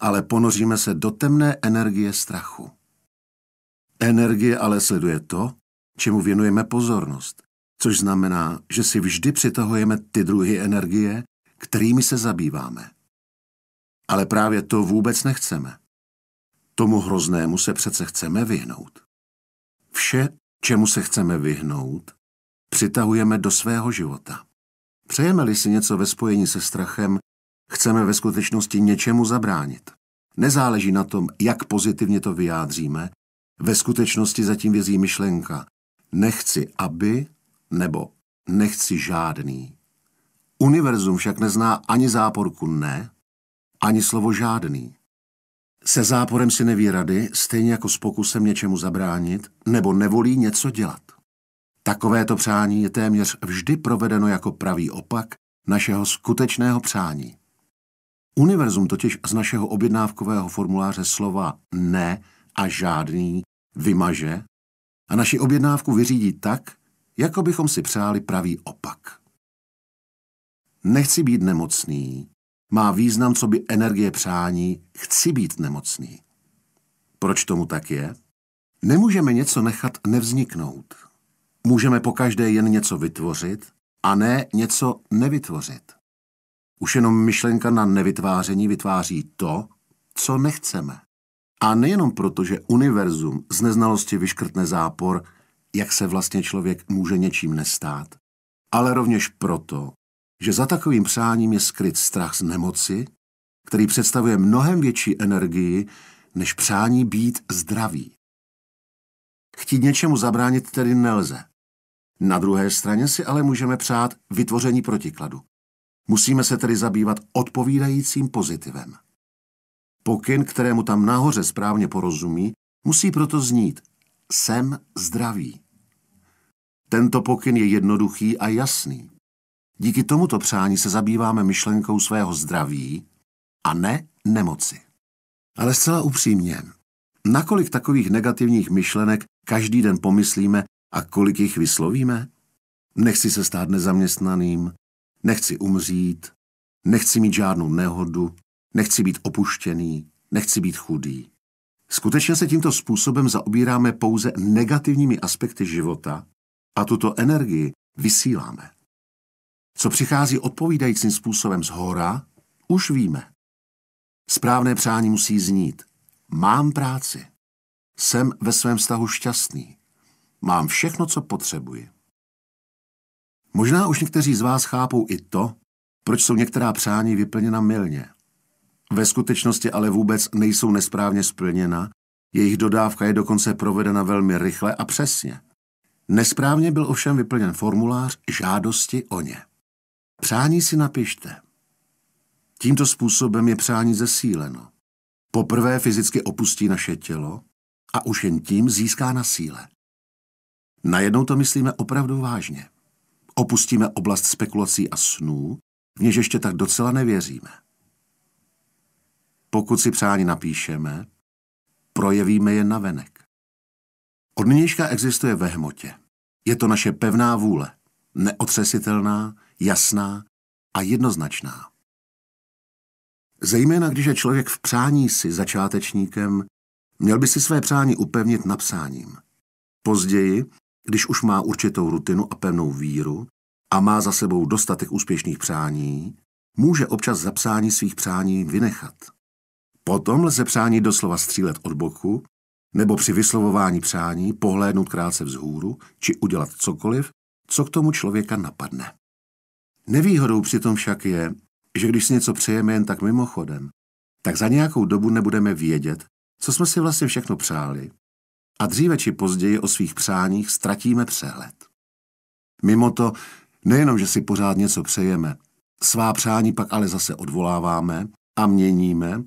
ale ponoříme se do temné energie strachu. Energie ale sleduje to, čemu věnujeme pozornost, což znamená, že si vždy přitahujeme ty druhy energie, kterými se zabýváme. Ale právě to vůbec nechceme. Tomu hroznému se přece chceme vyhnout. Vše, čemu se chceme vyhnout, přitahujeme do svého života. Přejeme-li si něco ve spojení se strachem, Chceme ve skutečnosti něčemu zabránit. Nezáleží na tom, jak pozitivně to vyjádříme, ve skutečnosti zatím vězí myšlenka nechci aby nebo nechci žádný. Univerzum však nezná ani záporku ne, ani slovo žádný. Se záporem si neví rady, stejně jako s pokusem něčemu zabránit nebo nevolí něco dělat. Takovéto přání je téměř vždy provedeno jako pravý opak našeho skutečného přání. Univerzum totiž z našeho objednávkového formuláře slova ne a žádný vymaže a naši objednávku vyřídí tak, jako bychom si přáli pravý opak. Nechci být nemocný má význam co by energie přání chci být nemocný. Proč tomu tak je? Nemůžeme něco nechat nevzniknout. Můžeme po každé jen něco vytvořit a ne něco nevytvořit. Už jenom myšlenka na nevytváření vytváří to, co nechceme. A nejenom proto, že univerzum z neznalosti vyškrtne zápor, jak se vlastně člověk může něčím nestát, ale rovněž proto, že za takovým přáním je skryt strach z nemoci, který představuje mnohem větší energii než přání být zdravý. Chtít něčemu zabránit tedy nelze. Na druhé straně si ale můžeme přát vytvoření protikladu. Musíme se tedy zabývat odpovídajícím pozitivem. Pokyn, kterému tam nahoře správně porozumí, musí proto znít jsem zdravý. Tento pokyn je jednoduchý a jasný. Díky tomuto přání se zabýváme myšlenkou svého zdraví a ne nemoci. Ale zcela upřímně, nakolik takových negativních myšlenek každý den pomyslíme a kolik jich vyslovíme? Nechci se stát nezaměstnaným, Nechci umřít, nechci mít žádnou nehodu, nechci být opuštěný, nechci být chudý. Skutečně se tímto způsobem zaobíráme pouze negativními aspekty života a tuto energii vysíláme. Co přichází odpovídajícím způsobem z hora, už víme. Správné přání musí znít. Mám práci. Jsem ve svém vztahu šťastný. Mám všechno, co potřebuji. Možná už někteří z vás chápou i to, proč jsou některá přání vyplněna mylně. Ve skutečnosti ale vůbec nejsou nesprávně splněna, jejich dodávka je dokonce provedena velmi rychle a přesně. Nesprávně byl ovšem vyplněn formulář žádosti o ně. Přání si napište. Tímto způsobem je přání zesíleno. Poprvé fyzicky opustí naše tělo a už jen tím získá na síle. Najednou to myslíme opravdu vážně. Opustíme oblast spekulací a snů, v něž ještě tak docela nevěříme. Pokud si přání napíšeme, projevíme je na venek. Od nynějška existuje ve hmotě. Je to naše pevná vůle, neotřesitelná, jasná a jednoznačná. Zejména když je člověk v přání si začátečníkem, měl by si své přání upevnit napsáním. Později, když už má určitou rutinu a pevnou víru a má za sebou dostatek úspěšných přání, může občas zapsání svých přání vynechat. Potom lze přání doslova střílet od boku, nebo při vyslovování přání pohlédnout krátce vzhůru, či udělat cokoliv, co k tomu člověka napadne. Nevýhodou přitom však je, že když si něco přejeme jen tak mimochodem, tak za nějakou dobu nebudeme vědět, co jsme si vlastně všechno přáli a dříve či později o svých přáních ztratíme přehled. Mimo to, nejenom, že si pořád něco přejeme, svá přání pak ale zase odvoláváme a měníme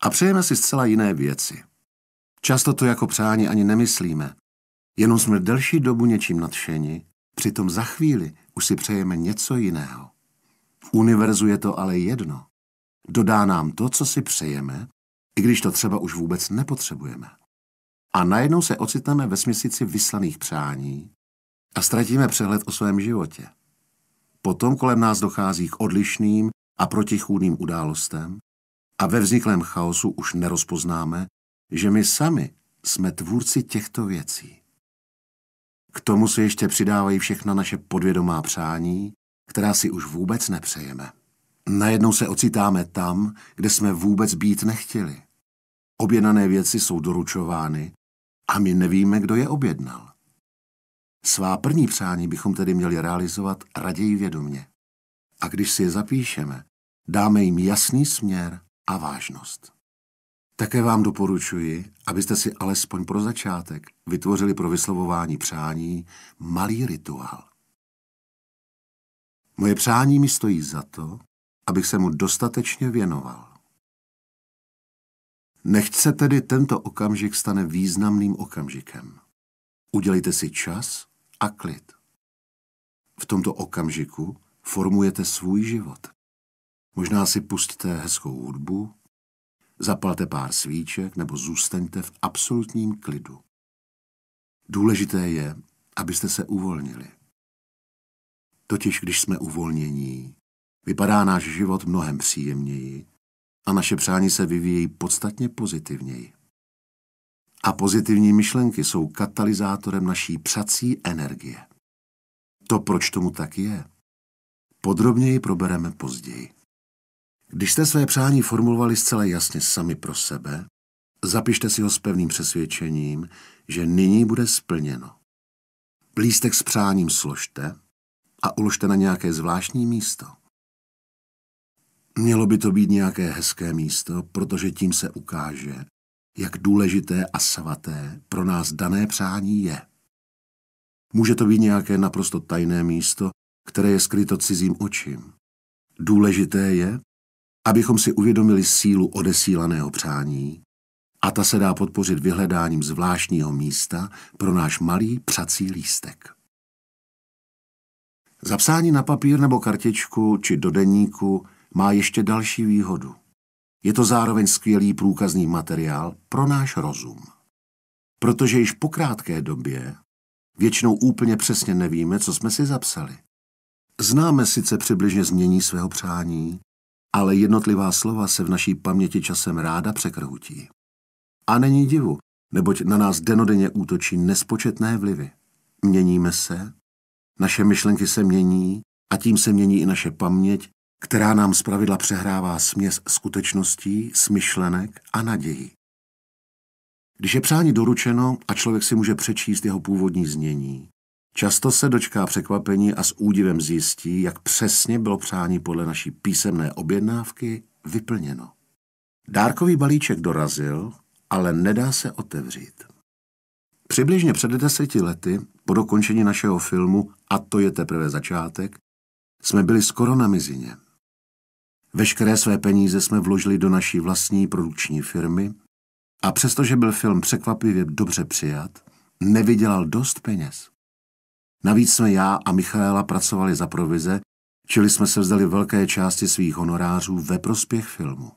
a přejeme si zcela jiné věci. Často to jako přání ani nemyslíme, jenom jsme delší dobu něčím nadšeni, přitom za chvíli už si přejeme něco jiného. V univerzu je to ale jedno. Dodá nám to, co si přejeme, i když to třeba už vůbec nepotřebujeme a najednou se ocitneme ve směsici vyslaných přání a ztratíme přehled o svém životě. Potom kolem nás dochází k odlišným a protichůdným událostem a ve vzniklém chaosu už nerozpoznáme, že my sami jsme tvůrci těchto věcí. K tomu se ještě přidávají všechna naše podvědomá přání, která si už vůbec nepřejeme. Najednou se ocitáme tam, kde jsme vůbec být nechtěli. Objednané věci jsou doručovány a my nevíme, kdo je objednal. Svá první přání bychom tedy měli realizovat raději vědomně. A když si je zapíšeme, dáme jim jasný směr a vážnost. Také vám doporučuji, abyste si alespoň pro začátek vytvořili pro vyslovování přání malý rituál. Moje přání mi stojí za to, abych se mu dostatečně věnoval. Nechť se tedy tento okamžik stane významným okamžikem. Udělejte si čas a klid. V tomto okamžiku formujete svůj život. Možná si pustíte hezkou hudbu, zapalte pár svíček nebo zůstaňte v absolutním klidu. Důležité je, abyste se uvolnili. Totiž když jsme uvolnění, vypadá náš život mnohem příjemněji a naše přání se vyvíjí podstatně pozitivněji. A pozitivní myšlenky jsou katalyzátorem naší přací energie. To, proč tomu tak je, podrobněji probereme později. Když jste své přání formulovali zcela jasně sami pro sebe, zapište si ho s pevným přesvědčením, že nyní bude splněno. Plístek s přáním složte a uložte na nějaké zvláštní místo. Mělo by to být nějaké hezké místo, protože tím se ukáže, jak důležité a svaté pro nás dané přání je. Může to být nějaké naprosto tajné místo, které je skryto cizím očím. Důležité je, abychom si uvědomili sílu odesílaného přání a ta se dá podpořit vyhledáním zvláštního místa pro náš malý přací lístek. Zapsání na papír nebo kartičku či do deníku má ještě další výhodu. Je to zároveň skvělý průkazný materiál pro náš rozum. Protože již po krátké době většinou úplně přesně nevíme, co jsme si zapsali. Známe sice přibližně změní svého přání, ale jednotlivá slova se v naší paměti časem ráda překrhutí. A není divu, neboť na nás denodenně útočí nespočetné vlivy. Měníme se, naše myšlenky se mění a tím se mění i naše paměť která nám zpravidla přehrává směs skutečností, smyšlenek a naději. Když je přání doručeno a člověk si může přečíst jeho původní znění, často se dočká překvapení a s údivem zjistí, jak přesně bylo přání podle naší písemné objednávky vyplněno. Dárkový balíček dorazil, ale nedá se otevřít. Přibližně před deseti lety, po dokončení našeho filmu A to je teprve začátek, jsme byli skoro na mizině. Veškeré své peníze jsme vložili do naší vlastní produkční firmy a přestože byl film překvapivě dobře přijat, nevydělal dost peněz. Navíc jsme já a Michaela pracovali za provize, čili jsme se vzdali velké části svých honorářů ve prospěch filmu.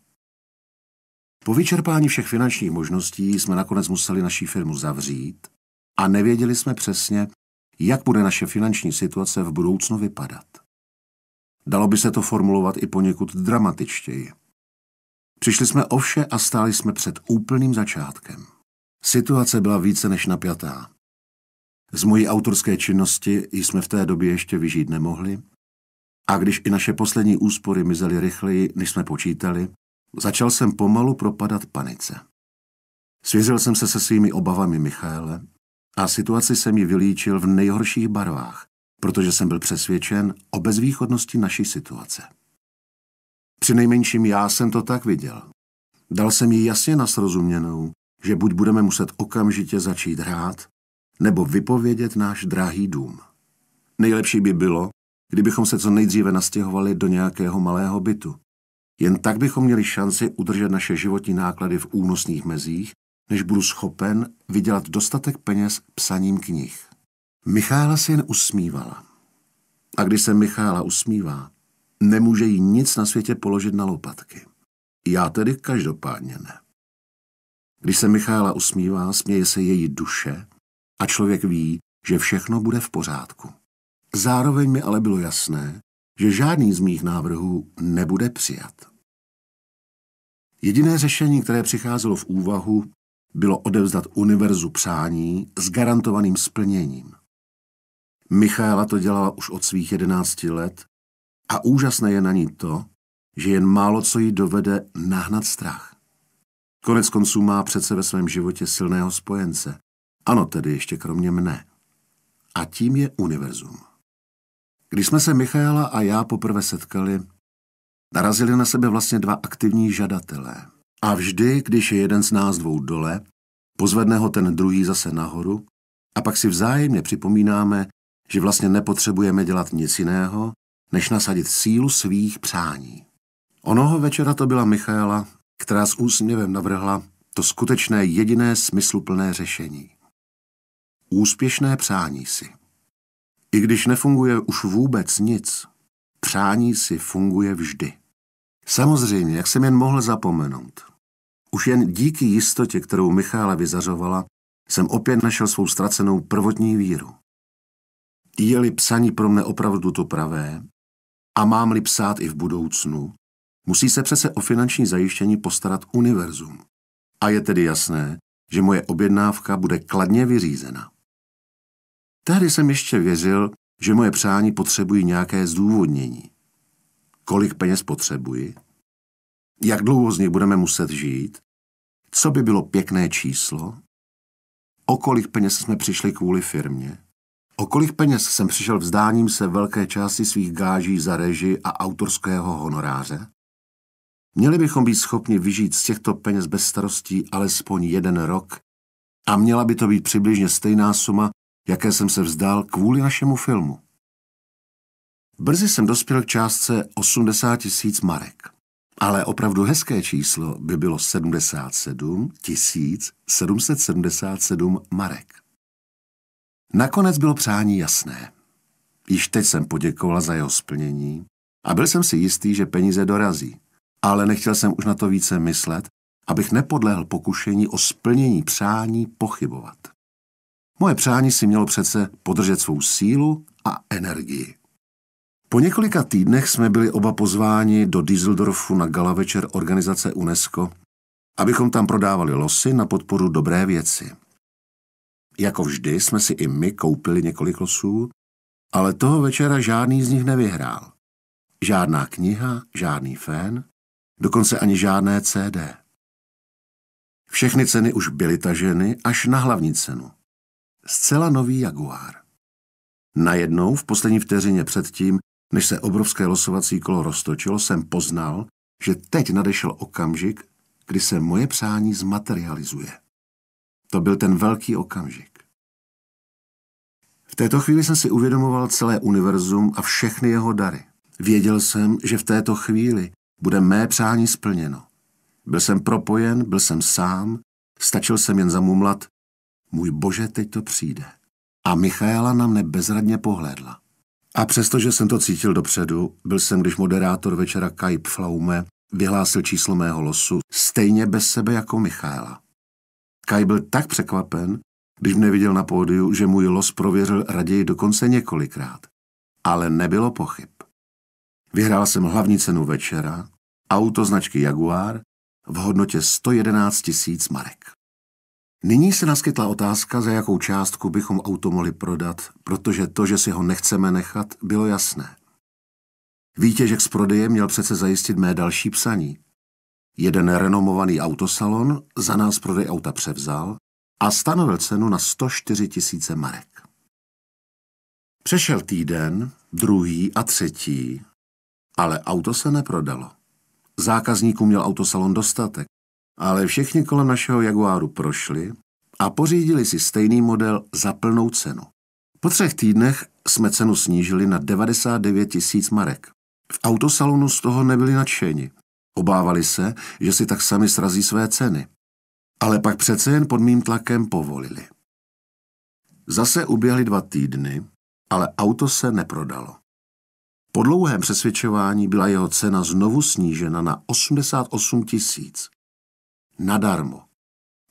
Po vyčerpání všech finančních možností jsme nakonec museli naší firmu zavřít a nevěděli jsme přesně, jak bude naše finanční situace v budoucnu vypadat. Dalo by se to formulovat i poněkud dramatičtěji. Přišli jsme o vše a stáli jsme před úplným začátkem. Situace byla více než napjatá. Z mojí autorské činnosti jsme v té době ještě vyžít nemohli a když i naše poslední úspory mizely rychleji, než jsme počítali, začal jsem pomalu propadat panice. Svěřil jsem se se svými obavami Michaele a situaci jsem ji vylíčil v nejhorších barvách, protože jsem byl přesvědčen o bezvýchodnosti naší situace. nejmenším já jsem to tak viděl. Dal jsem jí jasně na srozuměnou, že buď budeme muset okamžitě začít hrát, nebo vypovědět náš drahý dům. Nejlepší by bylo, kdybychom se co nejdříve nastěhovali do nějakého malého bytu. Jen tak bychom měli šanci udržet naše životní náklady v únosných mezích, než budu schopen vydělat dostatek peněz psaním knih. Michála se jen usmívala. A když se Michála usmívá, nemůže jí nic na světě položit na lopatky. Já tedy každopádně ne. Když se Michála usmívá, směje se její duše a člověk ví, že všechno bude v pořádku. Zároveň mi ale bylo jasné, že žádný z mých návrhů nebude přijat. Jediné řešení, které přicházelo v úvahu, bylo odevzdat univerzu přání s garantovaným splněním. Michaela to dělala už od svých jedenácti let a úžasné je na ní to, že jen málo co jí dovede nahnat strach. Konec konců má přece ve svém životě silného spojence. Ano, tedy ještě kromě mne. A tím je univerzum. Když jsme se Michaela a já poprvé setkali, narazili na sebe vlastně dva aktivní žadatelé. A vždy, když je jeden z nás dvou dole, pozvedne ho ten druhý zase nahoru a pak si vzájemně připomínáme, že vlastně nepotřebujeme dělat nic jiného, než nasadit sílu svých přání. Onoho večera to byla Michaela, která s úsměvem navrhla to skutečné jediné smysluplné řešení. Úspěšné přání si. I když nefunguje už vůbec nic, přání si funguje vždy. Samozřejmě, jak jsem jen mohl zapomenout. Už jen díky jistotě, kterou Michála vyzařovala, jsem opět našel svou ztracenou prvotní víru. Je-li psaní pro mne opravdu to pravé a mám-li psát i v budoucnu, musí se přece o finanční zajištění postarat univerzum. A je tedy jasné, že moje objednávka bude kladně vyřízena. Tehdy jsem ještě věřil, že moje přání potřebují nějaké zdůvodnění. Kolik peněz potřebuji? Jak dlouho z nich budeme muset žít? Co by bylo pěkné číslo? O kolik peněz jsme přišli kvůli firmě? O kolik peněz jsem přišel vzdáním se velké části svých gáží za reži a autorského honoráře? Měli bychom být schopni vyžít z těchto peněz bez starostí alespoň jeden rok a měla by to být přibližně stejná suma, jaké jsem se vzdal kvůli našemu filmu. Brzy jsem dospěl k částce 80 tisíc marek, ale opravdu hezké číslo by bylo 77 777 marek. Nakonec bylo přání jasné. Již teď jsem poděkoval za jeho splnění a byl jsem si jistý, že peníze dorazí, ale nechtěl jsem už na to více myslet, abych nepodlehl pokušení o splnění přání pochybovat. Moje přání si mělo přece podržet svou sílu a energii. Po několika týdnech jsme byli oba pozváni do Düsseldorfu na gala večer organizace UNESCO, abychom tam prodávali losy na podporu dobré věci. Jako vždy jsme si i my koupili několik losů, ale toho večera žádný z nich nevyhrál. Žádná kniha, žádný fén, dokonce ani žádné CD. Všechny ceny už byly taženy až na hlavní cenu. Zcela nový Jaguar. Najednou, v poslední vteřině předtím, než se obrovské losovací kolo roztočilo, jsem poznal, že teď nadešel okamžik, kdy se moje přání zmaterializuje. To byl ten velký okamžik této chvíli jsem si uvědomoval celé univerzum a všechny jeho dary. Věděl jsem, že v této chvíli bude mé přání splněno. Byl jsem propojen, byl jsem sám, stačil jsem jen zamumlat, můj bože, teď to přijde. A Michaela na mne bezradně pohlédla. A přestože jsem to cítil dopředu, byl jsem, když moderátor večera Kai Pflaume vyhlásil číslo mého losu, stejně bez sebe jako Michaela. Kai byl tak překvapen, když mne viděl na pódiu, že můj los prověřil raději dokonce několikrát. Ale nebylo pochyb. Vyhrál jsem hlavní cenu večera, auto značky Jaguar v hodnotě 111 tisíc marek. Nyní se naskytla otázka, za jakou částku bychom auto mohli prodat, protože to, že si ho nechceme nechat, bylo jasné. Vítěžek z prodeje měl přece zajistit mé další psaní. Jeden renomovaný autosalon za nás prodej auta převzal a stanovil cenu na 104 tisíce marek. Přešel týden, druhý a třetí, ale auto se neprodalo. Zákazníků měl autosalon dostatek, ale všichni kolem našeho Jaguáru prošli a pořídili si stejný model za plnou cenu. Po třech týdnech jsme cenu snížili na 99 tisíc marek. V autosalonu z toho nebyli nadšeni. Obávali se, že si tak sami srazí své ceny ale pak přece jen pod mým tlakem povolili. Zase uběhly dva týdny, ale auto se neprodalo. Po dlouhém přesvědčování byla jeho cena znovu snížena na 88 tisíc. Nadarmo.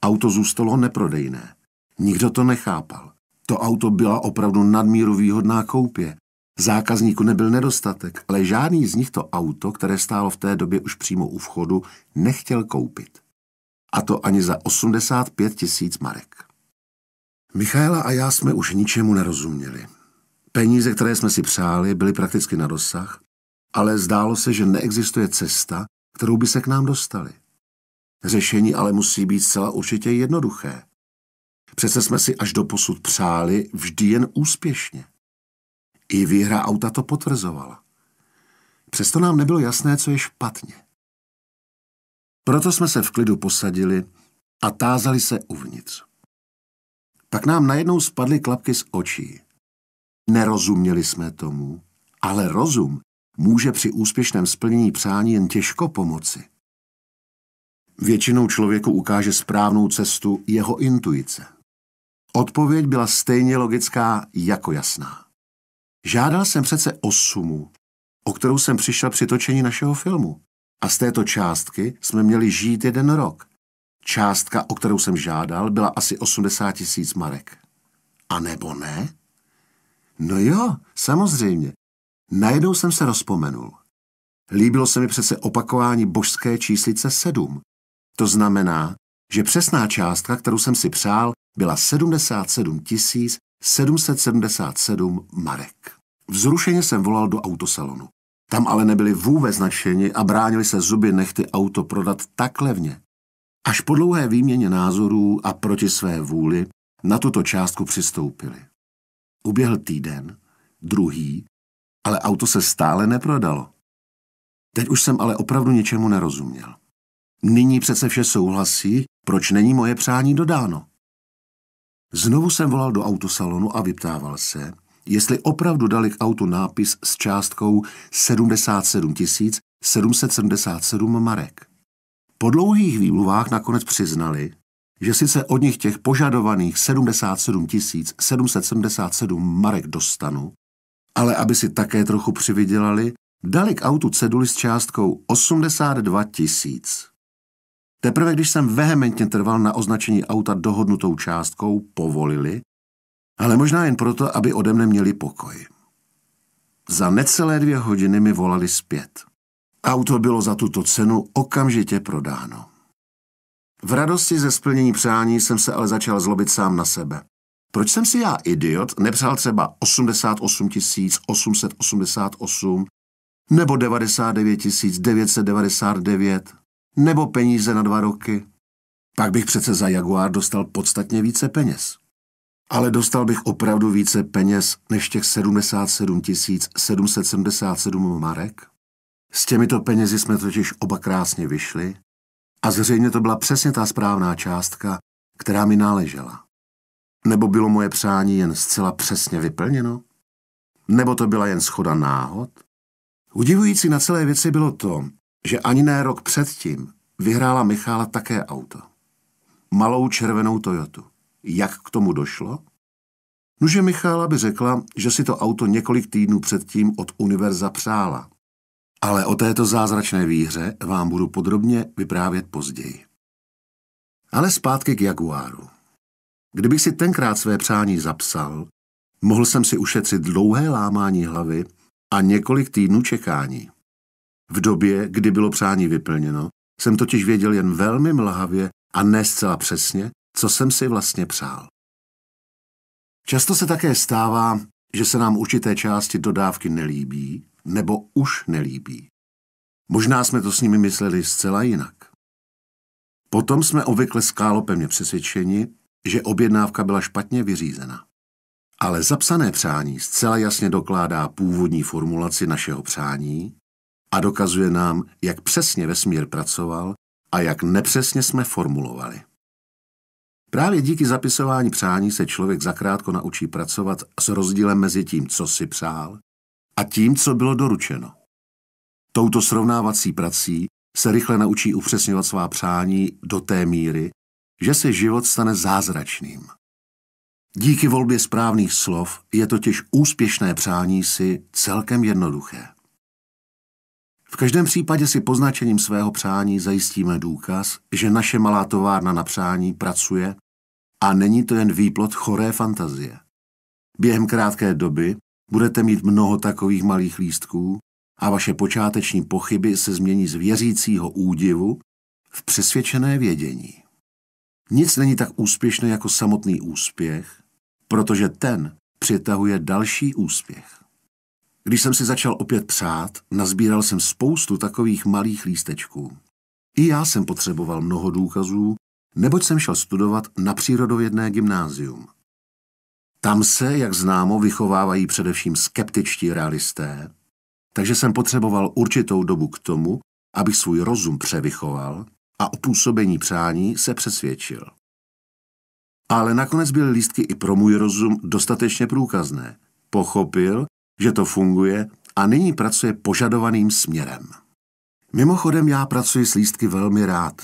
Auto zůstalo neprodejné. Nikdo to nechápal. To auto byla opravdu nadmíru výhodná koupě. Zákazníku nebyl nedostatek, ale žádný z nich to auto, které stálo v té době už přímo u vchodu, nechtěl koupit. A to ani za 85 tisíc marek. Michaela a já jsme už ničemu nerozuměli. Peníze, které jsme si přáli, byly prakticky na dosah, ale zdálo se, že neexistuje cesta, kterou by se k nám dostali. Řešení ale musí být zcela určitě jednoduché. Přece jsme si až do posud přáli vždy jen úspěšně. I výhra auta to potvrzovala. Přesto nám nebylo jasné, co je špatně. Proto jsme se v klidu posadili a tázali se uvnitř. Pak nám najednou spadly klapky z očí. Nerozuměli jsme tomu, ale rozum může při úspěšném splnění přání jen těžko pomoci. Většinou člověku ukáže správnou cestu jeho intuice. Odpověď byla stejně logická jako jasná. Žádal jsem přece o sumu, o kterou jsem přišel při točení našeho filmu. A z této částky jsme měli žít jeden rok. Částka, o kterou jsem žádal, byla asi 80 tisíc marek. A nebo ne? No jo, samozřejmě. Najednou jsem se rozpomenul. Líbilo se mi přece opakování božské číslice 7. To znamená, že přesná částka, kterou jsem si přál, byla 77 777 marek. Vzrušeně jsem volal do autosalonu. Tam ale nebyli vůbec nadšeni a bránili se zuby nechty auto prodat tak levně. Až po dlouhé výměně názorů a proti své vůli na tuto částku přistoupili. Uběhl týden, druhý, ale auto se stále neprodalo. Teď už jsem ale opravdu ničemu nerozuměl. Nyní přece vše souhlasí, proč není moje přání dodáno. Znovu jsem volal do autosalonu a vyptával se, jestli opravdu dali k autu nápis s částkou 77 777 marek. Po dlouhých výmluvách nakonec přiznali, že sice od nich těch požadovaných 77 777 marek dostanu, ale aby si také trochu přivydělali, dali k autu ceduli s částkou 82 tisíc. Teprve když jsem vehementně trval na označení auta dohodnutou částkou, povolili, ale možná jen proto, aby ode mne měli pokoj. Za necelé dvě hodiny mi volali zpět. Auto bylo za tuto cenu okamžitě prodáno. V radosti ze splnění přání jsem se ale začal zlobit sám na sebe. Proč jsem si já, idiot, nepřál třeba 88 888 nebo 99 999 nebo peníze na dva roky? Pak bych přece za Jaguar dostal podstatně více peněz ale dostal bych opravdu více peněz než těch 77 777 marek? S těmito penězi jsme totiž oba krásně vyšli a zřejmě to byla přesně ta správná částka, která mi náležela. Nebo bylo moje přání jen zcela přesně vyplněno? Nebo to byla jen schoda náhod? Udivující na celé věci bylo to, že ani ne rok předtím vyhrála Michála také auto. Malou červenou Toyotu jak k tomu došlo? Nuže Michála by řekla, že si to auto několik týdnů předtím od univerza přála. Ale o této zázračné výhře vám budu podrobně vyprávět později. Ale zpátky k Jaguáru. Kdybych si tenkrát své přání zapsal, mohl jsem si ušetřit dlouhé lámání hlavy a několik týdnů čekání. V době, kdy bylo přání vyplněno, jsem totiž věděl jen velmi mlhavě a ne zcela přesně, co jsem si vlastně přál. Často se také stává, že se nám určité části dodávky nelíbí nebo už nelíbí. Možná jsme to s nimi mysleli zcela jinak. Potom jsme obvykle skálopevně přesvědčeni, že objednávka byla špatně vyřízena. Ale zapsané přání zcela jasně dokládá původní formulaci našeho přání a dokazuje nám, jak přesně vesmír pracoval a jak nepřesně jsme formulovali. Právě díky zapisování přání se člověk zakrátko naučí pracovat s rozdílem mezi tím, co si přál, a tím, co bylo doručeno. Touto srovnávací prací se rychle naučí upřesňovat svá přání do té míry, že se život stane zázračným. Díky volbě správných slov je totiž úspěšné přání si celkem jednoduché. V každém případě si poznačením svého přání zajistíme důkaz, že naše malá továrna na přání pracuje a není to jen výplod choré fantazie. Během krátké doby budete mít mnoho takových malých lístků a vaše počáteční pochyby se změní z věřícího údivu v přesvědčené vědění. Nic není tak úspěšné jako samotný úspěch, protože ten přitahuje další úspěch. Když jsem si začal opět psát, nazbíral jsem spoustu takových malých lístečků. I já jsem potřeboval mnoho důkazů, neboť jsem šel studovat na přírodovědné gymnázium. Tam se, jak známo, vychovávají především skeptičtí realisté, takže jsem potřeboval určitou dobu k tomu, abych svůj rozum převychoval a o působení přání se přesvědčil. Ale nakonec byly lístky i pro můj rozum dostatečně průkazné. Pochopil, že to funguje a nyní pracuje požadovaným směrem. Mimochodem já pracuji s lístky velmi rád.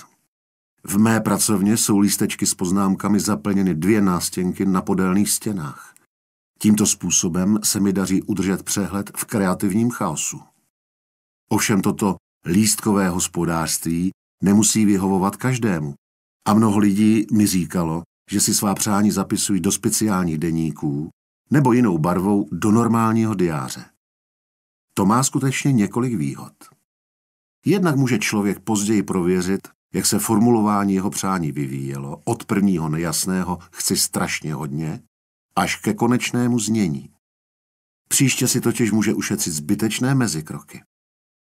V mé pracovně jsou lístečky s poznámkami zaplněny dvě nástěnky na podélných stěnách. Tímto způsobem se mi daří udržet přehled v kreativním chaosu. Ovšem toto lístkové hospodářství nemusí vyhovovat každému. A mnoho lidí mi říkalo, že si svá přání zapisují do speciálních deníků, nebo jinou barvou do normálního diáře. To má skutečně několik výhod. Jednak může člověk později prověřit, jak se formulování jeho přání vyvíjelo od prvního nejasného chci strašně hodně až ke konečnému znění. Příště si totiž může ušetřit zbytečné mezikroky.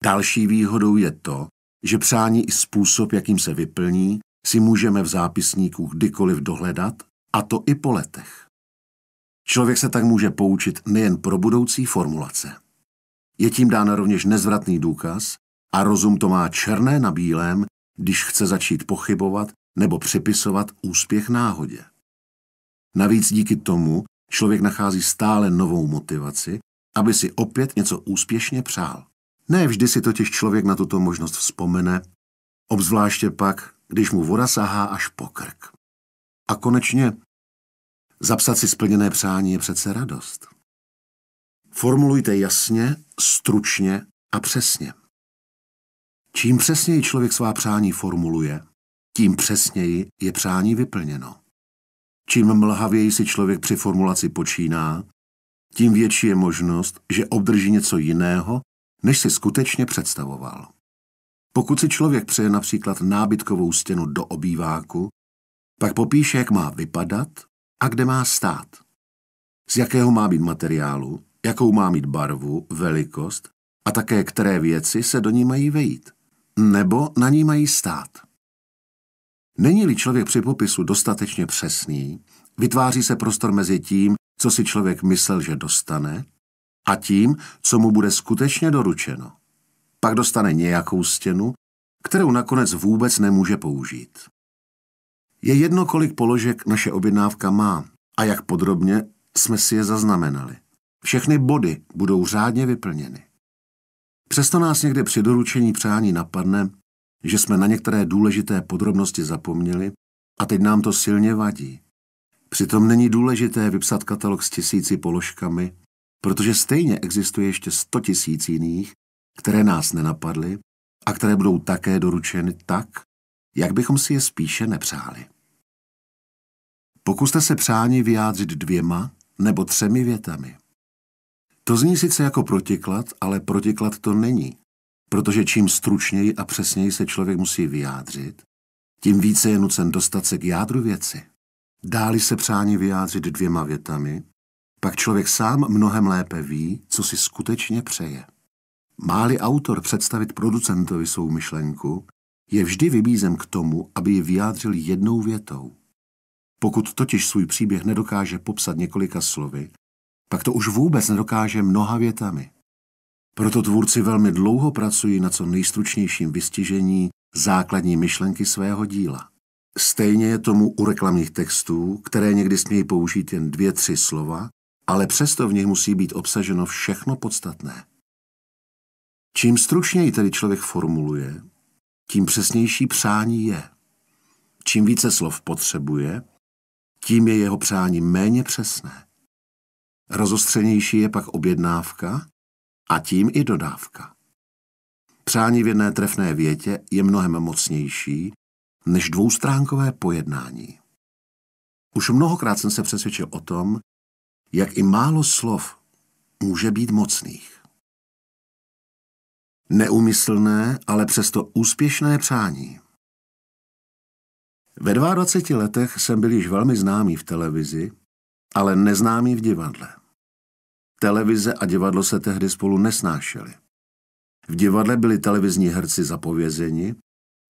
Další výhodou je to, že přání i způsob, jakým se vyplní, si můžeme v zápisníku kdykoliv dohledat, a to i po letech. Člověk se tak může poučit nejen pro budoucí formulace. Je tím dán rovněž nezvratný důkaz a rozum to má černé na bílém, když chce začít pochybovat nebo připisovat úspěch náhodě. Navíc díky tomu člověk nachází stále novou motivaci, aby si opět něco úspěšně přál. Ne vždy si totiž člověk na tuto možnost vzpomene, obzvláště pak, když mu voda sahá až po krk. A konečně Zapsat si splněné přání je přece radost. Formulujte jasně, stručně a přesně. Čím přesněji člověk svá přání formuluje, tím přesněji je přání vyplněno. Čím mlhavěji si člověk při formulaci počíná, tím větší je možnost, že obdrží něco jiného, než si skutečně představoval. Pokud si člověk přeje například nábytkovou stěnu do obýváku, pak popíše, jak má vypadat a kde má stát. Z jakého má být materiálu, jakou má mít barvu, velikost a také které věci se do ní mají vejít, nebo na ní mají stát. Není-li člověk při popisu dostatečně přesný, vytváří se prostor mezi tím, co si člověk myslel, že dostane, a tím, co mu bude skutečně doručeno. Pak dostane nějakou stěnu, kterou nakonec vůbec nemůže použít. Je jedno, kolik položek naše objednávka má a jak podrobně jsme si je zaznamenali. Všechny body budou řádně vyplněny. Přesto nás někde při doručení přání napadne, že jsme na některé důležité podrobnosti zapomněli a teď nám to silně vadí. Přitom není důležité vypsat katalog s tisíci položkami, protože stejně existuje ještě sto tisíc jiných, které nás nenapadly a které budou také doručeny tak, jak bychom si je spíše nepřáli. Pokuste se přání vyjádřit dvěma nebo třemi větami. To zní sice jako protiklad, ale protiklad to není, protože čím stručněji a přesněji se člověk musí vyjádřit, tím více je nucen dostat se k jádru věci. Dáli se přání vyjádřit dvěma větami, pak člověk sám mnohem lépe ví, co si skutečně přeje. Máli autor představit producentovi svou myšlenku, je vždy vybízen k tomu, aby ji vyjádřil jednou větou. Pokud totiž svůj příběh nedokáže popsat několika slovy, pak to už vůbec nedokáže mnoha větami. Proto tvůrci velmi dlouho pracují na co nejstručnějším vystižení základní myšlenky svého díla. Stejně je tomu u reklamních textů, které někdy smějí použít jen dvě, tři slova, ale přesto v nich musí být obsaženo všechno podstatné. Čím stručněji tedy člověk formuluje, tím přesnější přání je. Čím více slov potřebuje, tím je jeho přání méně přesné. Rozostřenější je pak objednávka a tím i dodávka. Přání v jedné trefné větě je mnohem mocnější než dvoustránkové pojednání. Už mnohokrát jsem se přesvědčil o tom, jak i málo slov může být mocných. Neumyslné, ale přesto úspěšné přání ve 22 letech jsem byl již velmi známý v televizi, ale neznámý v divadle. Televize a divadlo se tehdy spolu nesnášely. V divadle byli televizní herci zapovězeni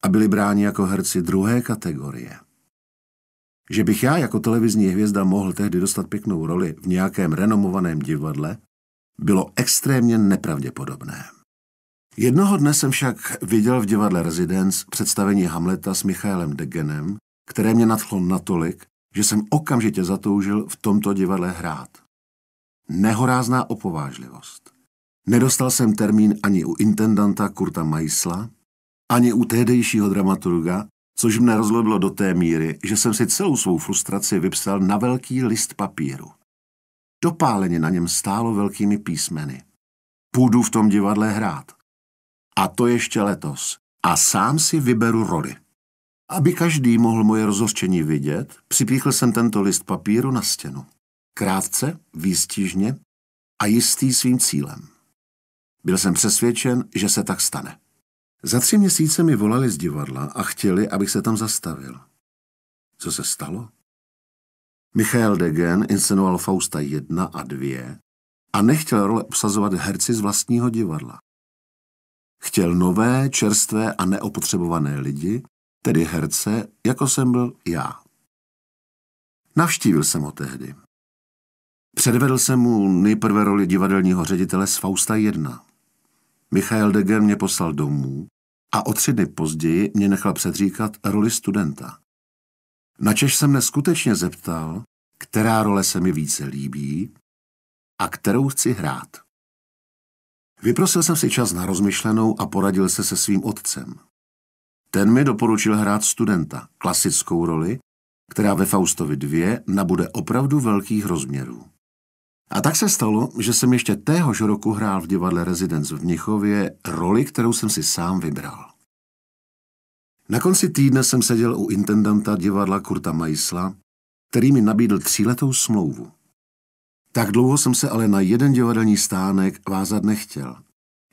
a byli bráni jako herci druhé kategorie. Že bych já jako televizní hvězda mohl tehdy dostat pěknou roli v nějakém renomovaném divadle, bylo extrémně nepravděpodobné. Jednoho dne jsem však viděl v divadle Residence představení Hamleta s Michaelem Degenem, které mě nadchlo natolik, že jsem okamžitě zatoužil v tomto divadle hrát. Nehorázná opovážlivost. Nedostal jsem termín ani u intendanta Kurta Majsla, ani u tehdejšího dramaturga, což mne rozlobilo do té míry, že jsem si celou svou frustraci vypsal na velký list papíru. Dopáleně na něm stálo velkými písmeny. Půjdu v tom divadle hrát. A to ještě letos. A sám si vyberu roli. Aby každý mohl moje rozhořčení vidět, připíchl jsem tento list papíru na stěnu. Krátce, výstižně a jistý svým cílem. Byl jsem přesvědčen, že se tak stane. Za tři měsíce mi volali z divadla a chtěli, abych se tam zastavil. Co se stalo? Michael Degen inscenoval Fausta 1 a 2 a nechtěl role obsazovat herci z vlastního divadla. Chtěl nové, čerstvé a neopotřebované lidi, tedy herce, jako jsem byl já. Navštívil jsem ho tehdy. Předvedl jsem mu nejprve roli divadelního ředitele z Fausta 1. Michael Degen mě poslal domů a o tři dny později mě nechal předříkat roli studenta. Na Češ jsem neskutečně zeptal, která role se mi více líbí a kterou chci hrát. Vyprosil jsem si čas na rozmyšlenou a poradil se se svým otcem. Ten mi doporučil hrát studenta, klasickou roli, která ve Faustovi 2 nabude opravdu velkých rozměrů. A tak se stalo, že jsem ještě téhož roku hrál v divadle Residence v Mnichově roli, kterou jsem si sám vybral. Na konci týdne jsem seděl u intendanta divadla Kurta Majsla, který mi nabídl tříletou smlouvu. Tak dlouho jsem se ale na jeden divadelní stánek vázat nechtěl.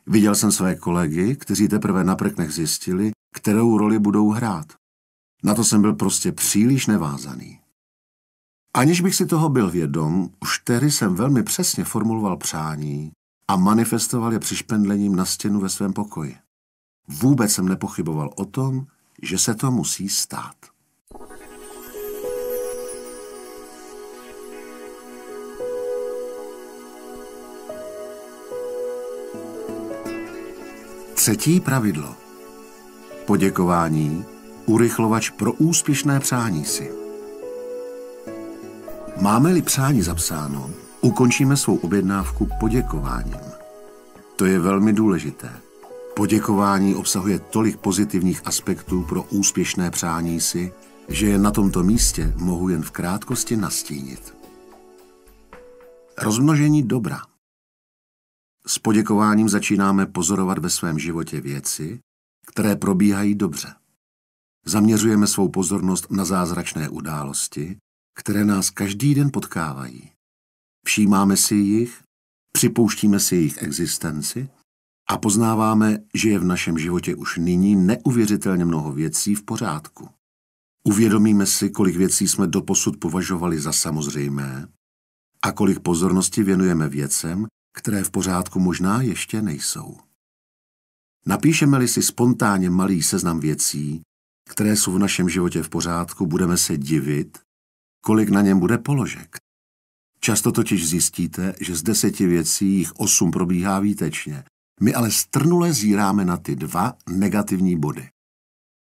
Viděl jsem své kolegy, kteří teprve na prknech zjistili, kterou roli budou hrát. Na to jsem byl prostě příliš nevázaný. Aniž bych si toho byl vědom, už tehdy jsem velmi přesně formuloval přání a manifestoval je přišpendlením na stěnu ve svém pokoji. Vůbec jsem nepochyboval o tom, že se to musí stát. Třetí pravidlo. Poděkování, urychlovač pro úspěšné přání si. Máme-li přání zapsáno, ukončíme svou objednávku poděkováním. To je velmi důležité. Poděkování obsahuje tolik pozitivních aspektů pro úspěšné přání si, že je na tomto místě mohu jen v krátkosti nastínit. Rozmnožení dobra – s poděkováním začínáme pozorovat ve svém životě věci, které probíhají dobře. Zaměřujeme svou pozornost na zázračné události, které nás každý den potkávají. Všímáme si jich, připouštíme si jejich existenci a poznáváme, že je v našem životě už nyní neuvěřitelně mnoho věcí v pořádku. Uvědomíme si, kolik věcí jsme doposud považovali za samozřejmé a kolik pozornosti věnujeme věcem, které v pořádku možná ještě nejsou. Napíšeme-li si spontánně malý seznam věcí, které jsou v našem životě v pořádku, budeme se divit, kolik na něm bude položek. Často totiž zjistíte, že z deseti věcí jich osm probíhá výtečně. My ale strnule zíráme na ty dva negativní body.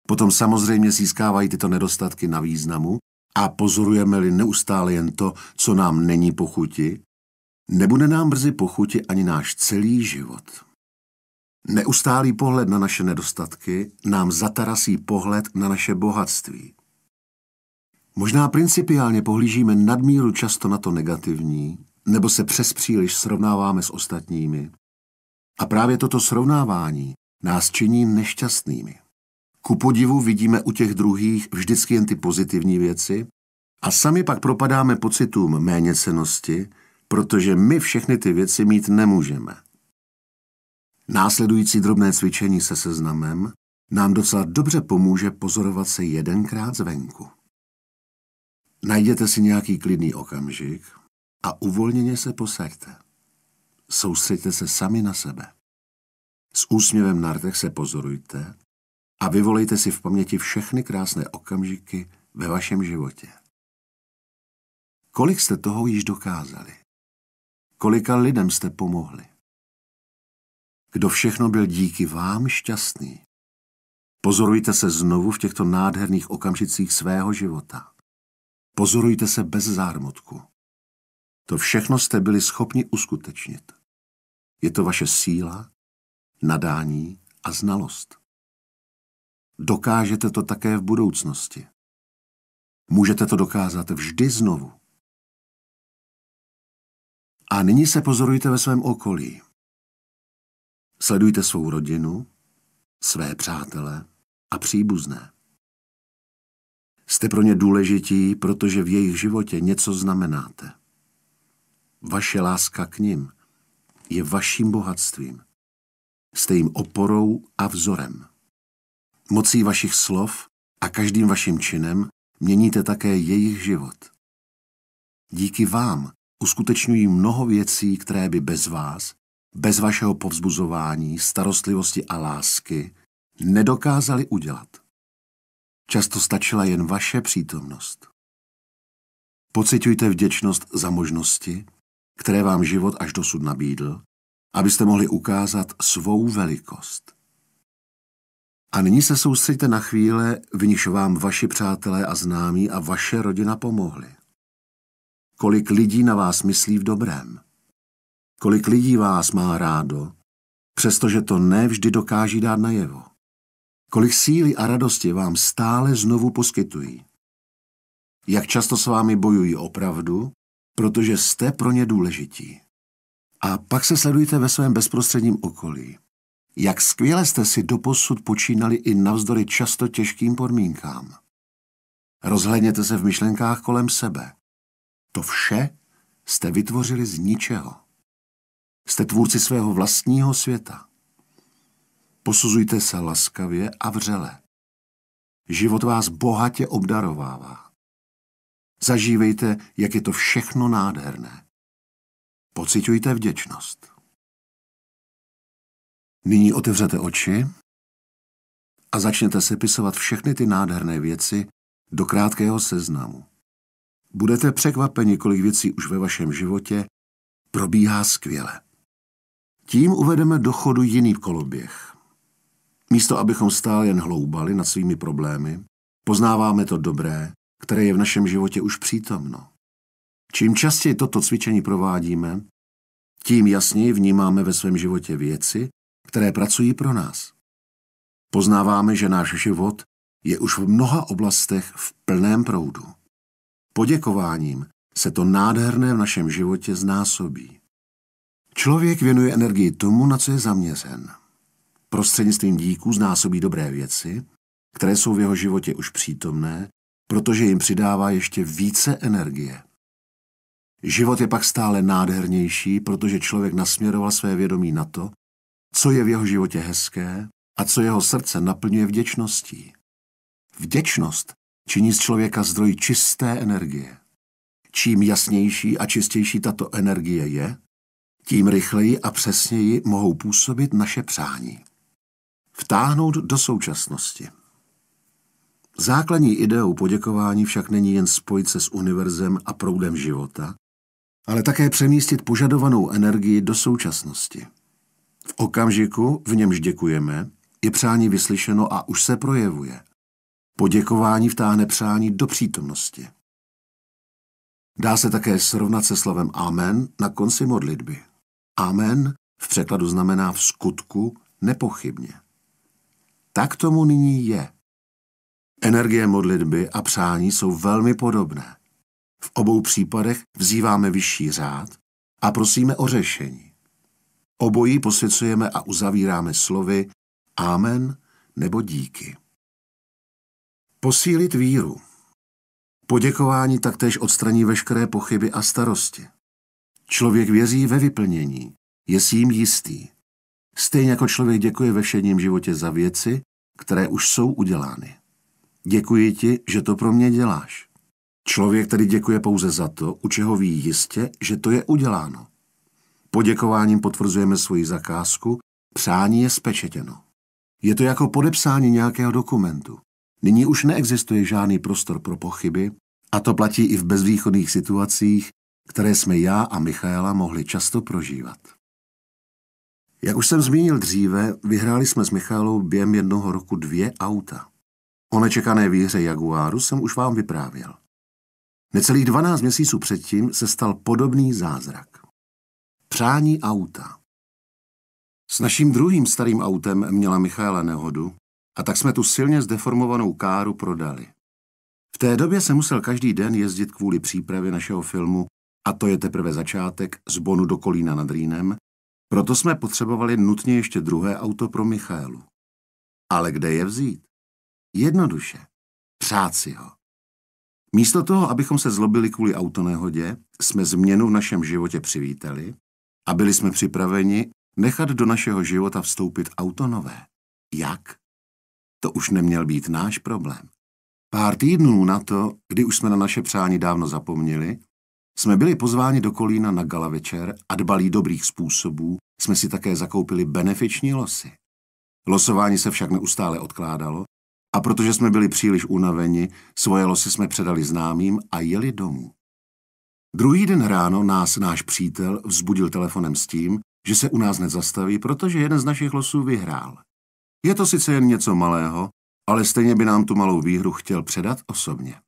Potom samozřejmě získávají tyto nedostatky na významu a pozorujeme-li neustále jen to, co nám není pochuti, Nebude nám brzy pochuti ani náš celý život. Neustálý pohled na naše nedostatky nám zatarasí pohled na naše bohatství. Možná principiálně pohlížíme nadmíru často na to negativní, nebo se přes příliš srovnáváme s ostatními. A právě toto srovnávání nás činí nešťastnými. Ku podivu vidíme u těch druhých vždycky jen ty pozitivní věci a sami pak propadáme pocitům méněcenosti, protože my všechny ty věci mít nemůžeme. Následující drobné cvičení se seznamem nám docela dobře pomůže pozorovat se jedenkrát zvenku. Najděte si nějaký klidný okamžik a uvolněně se posaďte. Soustřeďte se sami na sebe. S úsměvem na rtech se pozorujte a vyvolejte si v paměti všechny krásné okamžiky ve vašem životě. Kolik jste toho již dokázali? Kolika lidem jste pomohli? Kdo všechno byl díky vám šťastný? Pozorujte se znovu v těchto nádherných okamžicích svého života. Pozorujte se bez zármutku. To všechno jste byli schopni uskutečnit. Je to vaše síla, nadání a znalost. Dokážete to také v budoucnosti. Můžete to dokázat vždy znovu. A nyní se pozorujte ve svém okolí. Sledujte svou rodinu, své přátele a příbuzné. Jste pro ně důležití, protože v jejich životě něco znamenáte. Vaše láska k nim je vaším bohatstvím. Jste jim oporou a vzorem. Mocí vašich slov a každým vaším činem měníte také jejich život. Díky vám uskutečňují mnoho věcí, které by bez vás, bez vašeho povzbuzování, starostlivosti a lásky nedokázali udělat. Často stačila jen vaše přítomnost. Pocitujte vděčnost za možnosti, které vám život až dosud nabídl, abyste mohli ukázat svou velikost. A nyní se soustřeďte na chvíle, v níž vám vaši přátelé a známí a vaše rodina pomohli kolik lidí na vás myslí v dobrém. Kolik lidí vás má rádo, přestože to nevždy dokáží dát najevo. Kolik síly a radosti vám stále znovu poskytují. Jak často s vámi bojují opravdu, protože jste pro ně důležití. A pak se sledujte ve svém bezprostředním okolí. Jak skvěle jste si doposud počínali i navzdory často těžkým podmínkám. Rozhledněte se v myšlenkách kolem sebe. To vše jste vytvořili z ničeho. Jste tvůrci svého vlastního světa. Posuzujte se laskavě a vřele. Život vás bohatě obdarovává. Zažívejte, jak je to všechno nádherné. Pocitujte vděčnost. Nyní otevřete oči a začněte sepisovat všechny ty nádherné věci do krátkého seznamu. Budete překvapeni, kolik věcí už ve vašem životě probíhá skvěle. Tím uvedeme do chodu jiný koloběh. Místo, abychom stále jen hloubali nad svými problémy, poznáváme to dobré, které je v našem životě už přítomno. Čím častěji toto cvičení provádíme, tím jasněji vnímáme ve svém životě věci, které pracují pro nás. Poznáváme, že náš život je už v mnoha oblastech v plném proudu. Poděkováním se to nádherné v našem životě znásobí. Člověk věnuje energii tomu, na co je zaměřen. Prostřednictvím díků znásobí dobré věci, které jsou v jeho životě už přítomné, protože jim přidává ještě více energie. Život je pak stále nádhernější, protože člověk nasměroval své vědomí na to, co je v jeho životě hezké a co jeho srdce naplňuje vděčností. Vděčnost činí z člověka zdroj čisté energie. Čím jasnější a čistější tato energie je, tím rychleji a přesněji mohou působit naše přání. Vtáhnout do současnosti. Základní ideou poděkování však není jen spojit se s univerzem a proudem života, ale také přemístit požadovanou energii do současnosti. V okamžiku, v němž děkujeme, je přání vyslyšeno a už se projevuje – Poděkování vtáhne přání do přítomnosti. Dá se také srovnat se slovem amen na konci modlitby. Amen v překladu znamená v skutku nepochybně. Tak tomu nyní je. Energie modlitby a přání jsou velmi podobné. V obou případech vzýváme vyšší řád a prosíme o řešení. Obojí posvěcujeme a uzavíráme slovy Amen nebo díky. Posílit víru. Poděkování taktéž odstraní veškeré pochyby a starosti. Člověk věří ve vyplnění, je s jím jistý. Stejně jako člověk děkuje ve všedním životě za věci, které už jsou udělány. Děkuji ti, že to pro mě děláš. Člověk tedy děkuje pouze za to, u čeho ví jistě, že to je uděláno. Poděkováním potvrzujeme svoji zakázku, přání je spečetěno. Je to jako podepsání nějakého dokumentu. Nyní už neexistuje žádný prostor pro pochyby a to platí i v bezvýchodných situacích, které jsme já a Michaela mohli často prožívat. Jak už jsem zmínil dříve, vyhráli jsme s Michalou během jednoho roku dvě auta. O nečekané výhře Jaguáru jsem už vám vyprávěl. Necelých 12 měsíců předtím se stal podobný zázrak. Přání auta. S naším druhým starým autem měla Michaela nehodu a tak jsme tu silně zdeformovanou káru prodali. V té době se musel každý den jezdit kvůli přípravě našeho filmu a to je teprve začátek z Bonu do Kolína nad Rýnem, proto jsme potřebovali nutně ještě druhé auto pro Michaelu. Ale kde je vzít? Jednoduše. Přát si ho. Místo toho, abychom se zlobili kvůli autonehodě, jsme změnu v našem životě přivítali a byli jsme připraveni nechat do našeho života vstoupit auto nové. Jak? To už neměl být náš problém. Pár týdnů na to, kdy už jsme na naše přání dávno zapomněli, jsme byli pozváni do Kolína na gala večer a dbalí dobrých způsobů jsme si také zakoupili benefiční losy. Losování se však neustále odkládalo a protože jsme byli příliš unaveni, svoje losy jsme předali známým a jeli domů. Druhý den ráno nás náš přítel vzbudil telefonem s tím, že se u nás nezastaví, protože jeden z našich losů vyhrál. Je to sice jen něco malého, ale stejně by nám tu malou výhru chtěl předat osobně.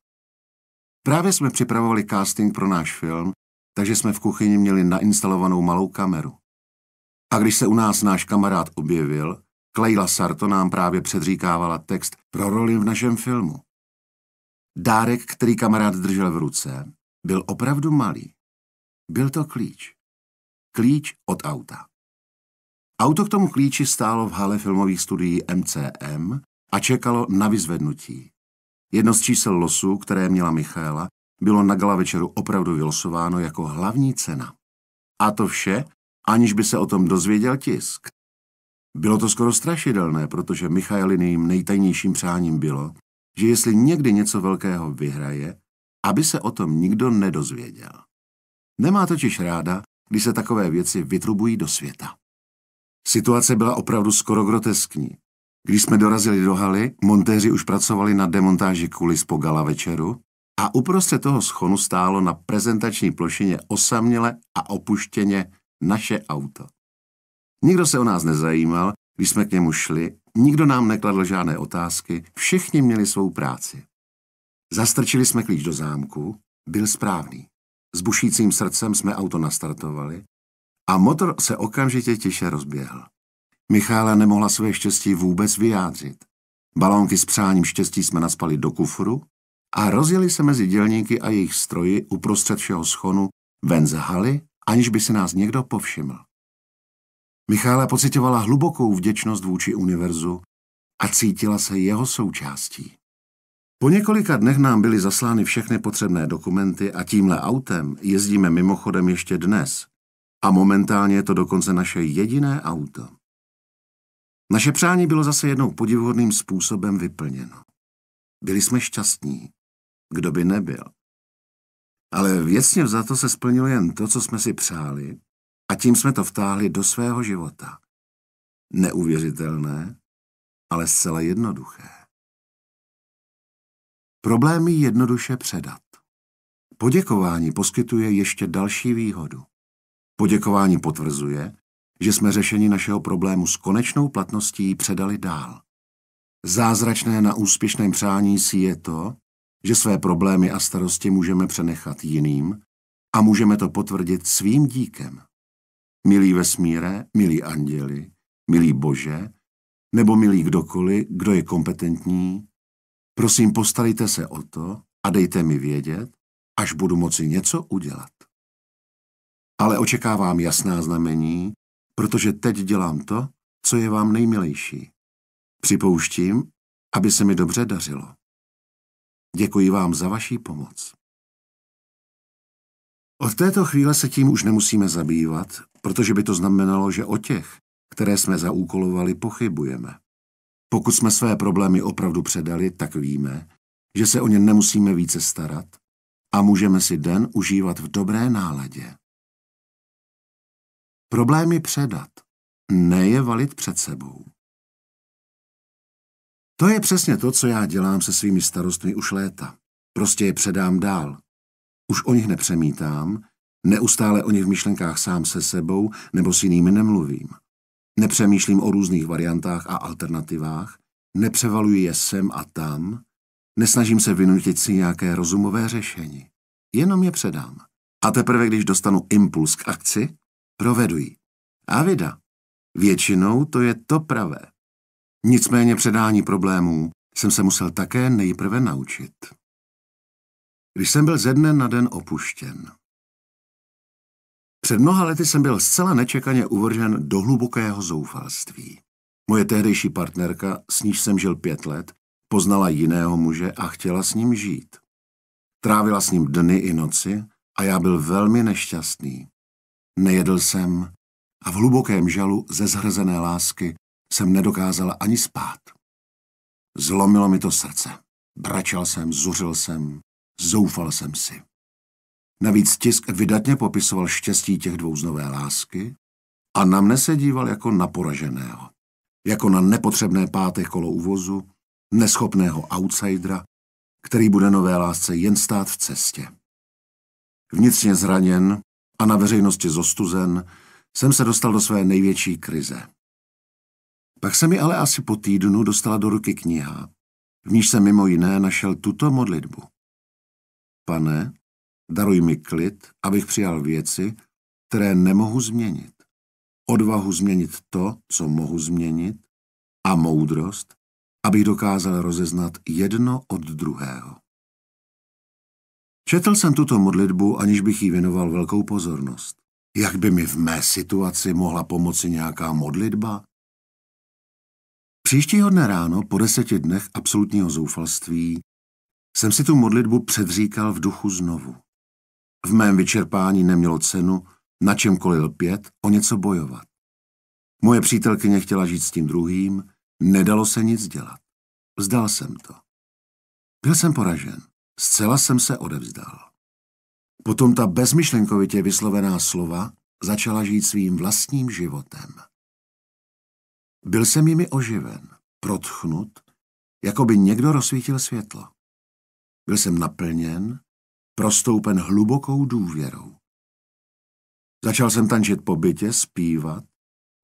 Právě jsme připravovali casting pro náš film, takže jsme v kuchyni měli nainstalovanou malou kameru. A když se u nás náš kamarád objevil, Klejla Sarto nám právě předříkávala text pro roli v našem filmu. Dárek, který kamarád držel v ruce, byl opravdu malý. Byl to klíč. Klíč od auta. Auto k tomu klíči stálo v hale filmových studií MCM a čekalo na vyzvednutí. Jedno z čísel losu, které měla Michaela, bylo na gala večeru opravdu vylosováno jako hlavní cena. A to vše, aniž by se o tom dozvěděl tisk. Bylo to skoro strašidelné, protože Michaeliným nejtajnějším přáním bylo, že jestli někdy něco velkého vyhraje, aby se o tom nikdo nedozvěděl. Nemá totiž ráda, když se takové věci vytrubují do světa. Situace byla opravdu skoro groteskní. Když jsme dorazili do haly, montéři už pracovali na demontáži kulis po gala večeru a uprostřed toho schonu stálo na prezentační plošině osaměle a opuštěně naše auto. Nikdo se o nás nezajímal, když jsme k němu šli, nikdo nám nekladl žádné otázky, všichni měli svou práci. Zastrčili jsme klíč do zámku, byl správný. S bušícím srdcem jsme auto nastartovali a motor se okamžitě tiše rozběhl. Michála nemohla své štěstí vůbec vyjádřit. Balónky s přáním štěstí jsme naspali do kufru a rozjeli se mezi dělníky a jejich stroji uprostřed všeho schonu ven z haly, aniž by se nás někdo povšiml. Michála pocitovala hlubokou vděčnost vůči univerzu a cítila se jeho součástí. Po několika dnech nám byly zaslány všechny potřebné dokumenty a tímhle autem jezdíme mimochodem ještě dnes – a momentálně je to dokonce naše jediné auto. Naše přání bylo zase jednou podivuhodným způsobem vyplněno. Byli jsme šťastní. Kdo by nebyl? Ale věcně to se splnilo jen to, co jsme si přáli a tím jsme to vtáhli do svého života. Neuvěřitelné, ale zcela jednoduché. Problémy jednoduše předat. Poděkování poskytuje ještě další výhodu. Poděkování potvrzuje, že jsme řešení našeho problému s konečnou platností předali dál. Zázračné na úspěšném přání si je to, že své problémy a starosti můžeme přenechat jiným a můžeme to potvrdit svým díkem. Milí vesmíre, milí anděli, milí Bože, nebo milí kdokoliv, kdo je kompetentní, prosím postarejte se o to a dejte mi vědět, až budu moci něco udělat ale očekávám jasná znamení, protože teď dělám to, co je vám nejmilejší. Připouštím, aby se mi dobře dařilo. Děkuji vám za vaši pomoc. Od této chvíle se tím už nemusíme zabývat, protože by to znamenalo, že o těch, které jsme zaúkolovali, pochybujeme. Pokud jsme své problémy opravdu předali, tak víme, že se o ně nemusíme více starat a můžeme si den užívat v dobré náladě. Problémy předat, ne je valit před sebou. To je přesně to, co já dělám se svými starostmi už léta. Prostě je předám dál. Už o nich nepřemítám, neustále o nich v myšlenkách sám se sebou nebo s jinými nemluvím. Nepřemýšlím o různých variantách a alternativách, nepřevaluji je sem a tam, nesnažím se vynutit si nějaké rozumové řešení. Jenom je předám. A teprve, když dostanu impuls k akci, provedují. A vida. Většinou to je to pravé. Nicméně předání problémů jsem se musel také nejprve naučit. Když jsem byl ze dne na den opuštěn. Před mnoha lety jsem byl zcela nečekaně uvržen do hlubokého zoufalství. Moje tehdejší partnerka, s níž jsem žil pět let, poznala jiného muže a chtěla s ním žít. Trávila s ním dny i noci a já byl velmi nešťastný. Nejedl jsem a v hlubokém žalu ze zhrzené lásky jsem nedokázal ani spát. Zlomilo mi to srdce. Bračel jsem, zuřil jsem, zoufal jsem si. Navíc tisk vydatně popisoval štěstí těch dvou z nové lásky a na mne se díval jako na poraženého, jako na nepotřebné páté kolo uvozu, neschopného outsidera, který bude nové lásce jen stát v cestě. Vnitřně zraněn a na veřejnosti zostuzen, jsem se dostal do své největší krize. Pak se mi ale asi po týdnu dostala do ruky kniha, v níž jsem mimo jiné našel tuto modlitbu. Pane, daruj mi klid, abych přijal věci, které nemohu změnit. Odvahu změnit to, co mohu změnit, a moudrost, abych dokázal rozeznat jedno od druhého. Četl jsem tuto modlitbu, aniž bych jí věnoval velkou pozornost. Jak by mi v mé situaci mohla pomoci nějaká modlitba? Příštího dne ráno, po deseti dnech absolutního zoufalství, jsem si tu modlitbu předříkal v duchu znovu. V mém vyčerpání nemělo cenu na čemkoliv pět, o něco bojovat. Moje přítelkyně chtěla žít s tím druhým, nedalo se nic dělat. Vzdal jsem to. Byl jsem poražen. Zcela jsem se odevzdal. Potom ta bezmyšlenkovitě vyslovená slova začala žít svým vlastním životem. Byl jsem jimi oživen, protchnut, jako by někdo rozsvítil světlo. Byl jsem naplněn, prostoupen hlubokou důvěrou. Začal jsem tančit po bytě, zpívat,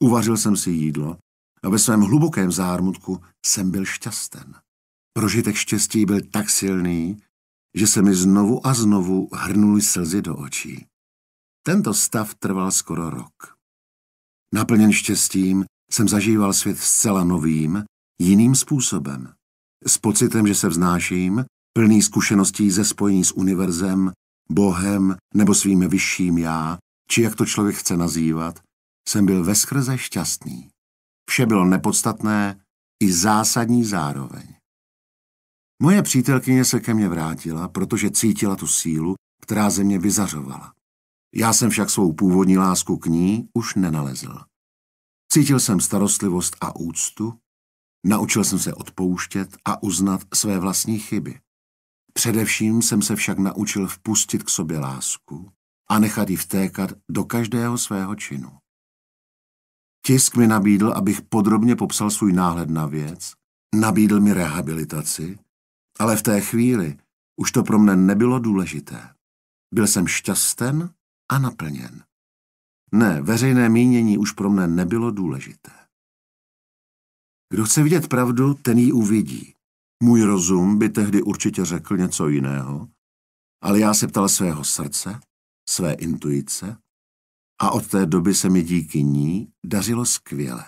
uvařil jsem si jídlo a ve svém hlubokém zármutku jsem byl šťasten. Prožitek štěstí byl tak silný, že se mi znovu a znovu hrnuly slzy do očí. Tento stav trval skoro rok. Naplněn štěstím jsem zažíval svět zcela novým, jiným způsobem. S pocitem, že se vznáším, plný zkušeností ze spojení s univerzem, Bohem nebo svým vyšším já, či jak to člověk chce nazývat, jsem byl veskrze šťastný. Vše bylo nepodstatné i zásadní zároveň. Moje přítelkyně se ke mně vrátila, protože cítila tu sílu, která ze mě vyzařovala. Já jsem však svou původní lásku k ní už nenalezl. Cítil jsem starostlivost a úctu, naučil jsem se odpouštět a uznat své vlastní chyby. Především jsem se však naučil vpustit k sobě lásku a nechat ji vtékat do každého svého činu. Tisk mi nabídl, abych podrobně popsal svůj náhled na věc, nabídl mi rehabilitaci ale v té chvíli už to pro mne nebylo důležité. Byl jsem šťasten a naplněn. Ne, veřejné mínění už pro mne nebylo důležité. Kdo chce vidět pravdu, ten ji uvidí. Můj rozum by tehdy určitě řekl něco jiného, ale já se ptal svého srdce, své intuice a od té doby se mi díky ní dařilo skvěle.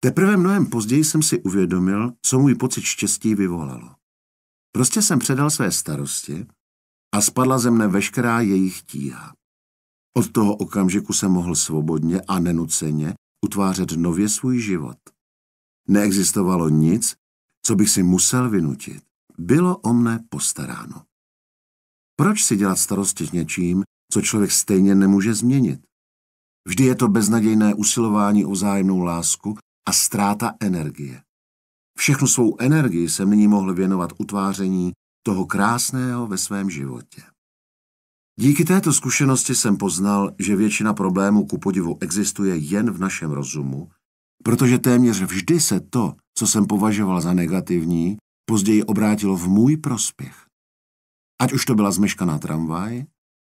Teprve mnohem později jsem si uvědomil, co můj pocit štěstí vyvolalo. Prostě jsem předal své starosti a spadla ze mne veškerá jejich tíha. Od toho okamžiku jsem mohl svobodně a nenuceně utvářet nově svůj život. Neexistovalo nic, co bych si musel vynutit. Bylo o mne postaráno. Proč si dělat starosti s něčím, co člověk stejně nemůže změnit? Vždy je to beznadějné usilování o zájemnou lásku a ztráta energie. Všechnu svou energii jsem nyní mohl věnovat utváření toho krásného ve svém životě. Díky této zkušenosti jsem poznal, že většina problémů ku podivu existuje jen v našem rozumu, protože téměř vždy se to, co jsem považoval za negativní, později obrátilo v můj prospěch. Ať už to byla zmeškaná tramvaj,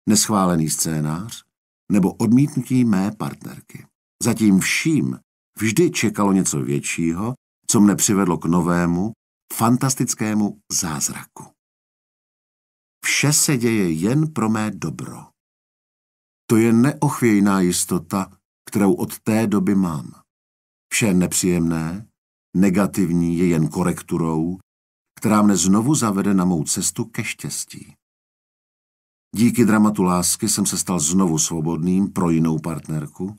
neschválený scénář nebo odmítnutí mé partnerky. Zatím vším vždy čekalo něco většího, co mne přivedlo k novému, fantastickému zázraku. Vše se děje jen pro mé dobro. To je neochvějná jistota, kterou od té doby mám. Vše nepříjemné, negativní je jen korekturou, která mne znovu zavede na mou cestu ke štěstí. Díky dramatu lásky jsem se stal znovu svobodným pro jinou partnerku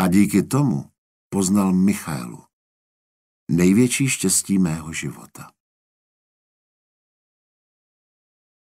a díky tomu poznal Michaelu. Největší štěstí mého života.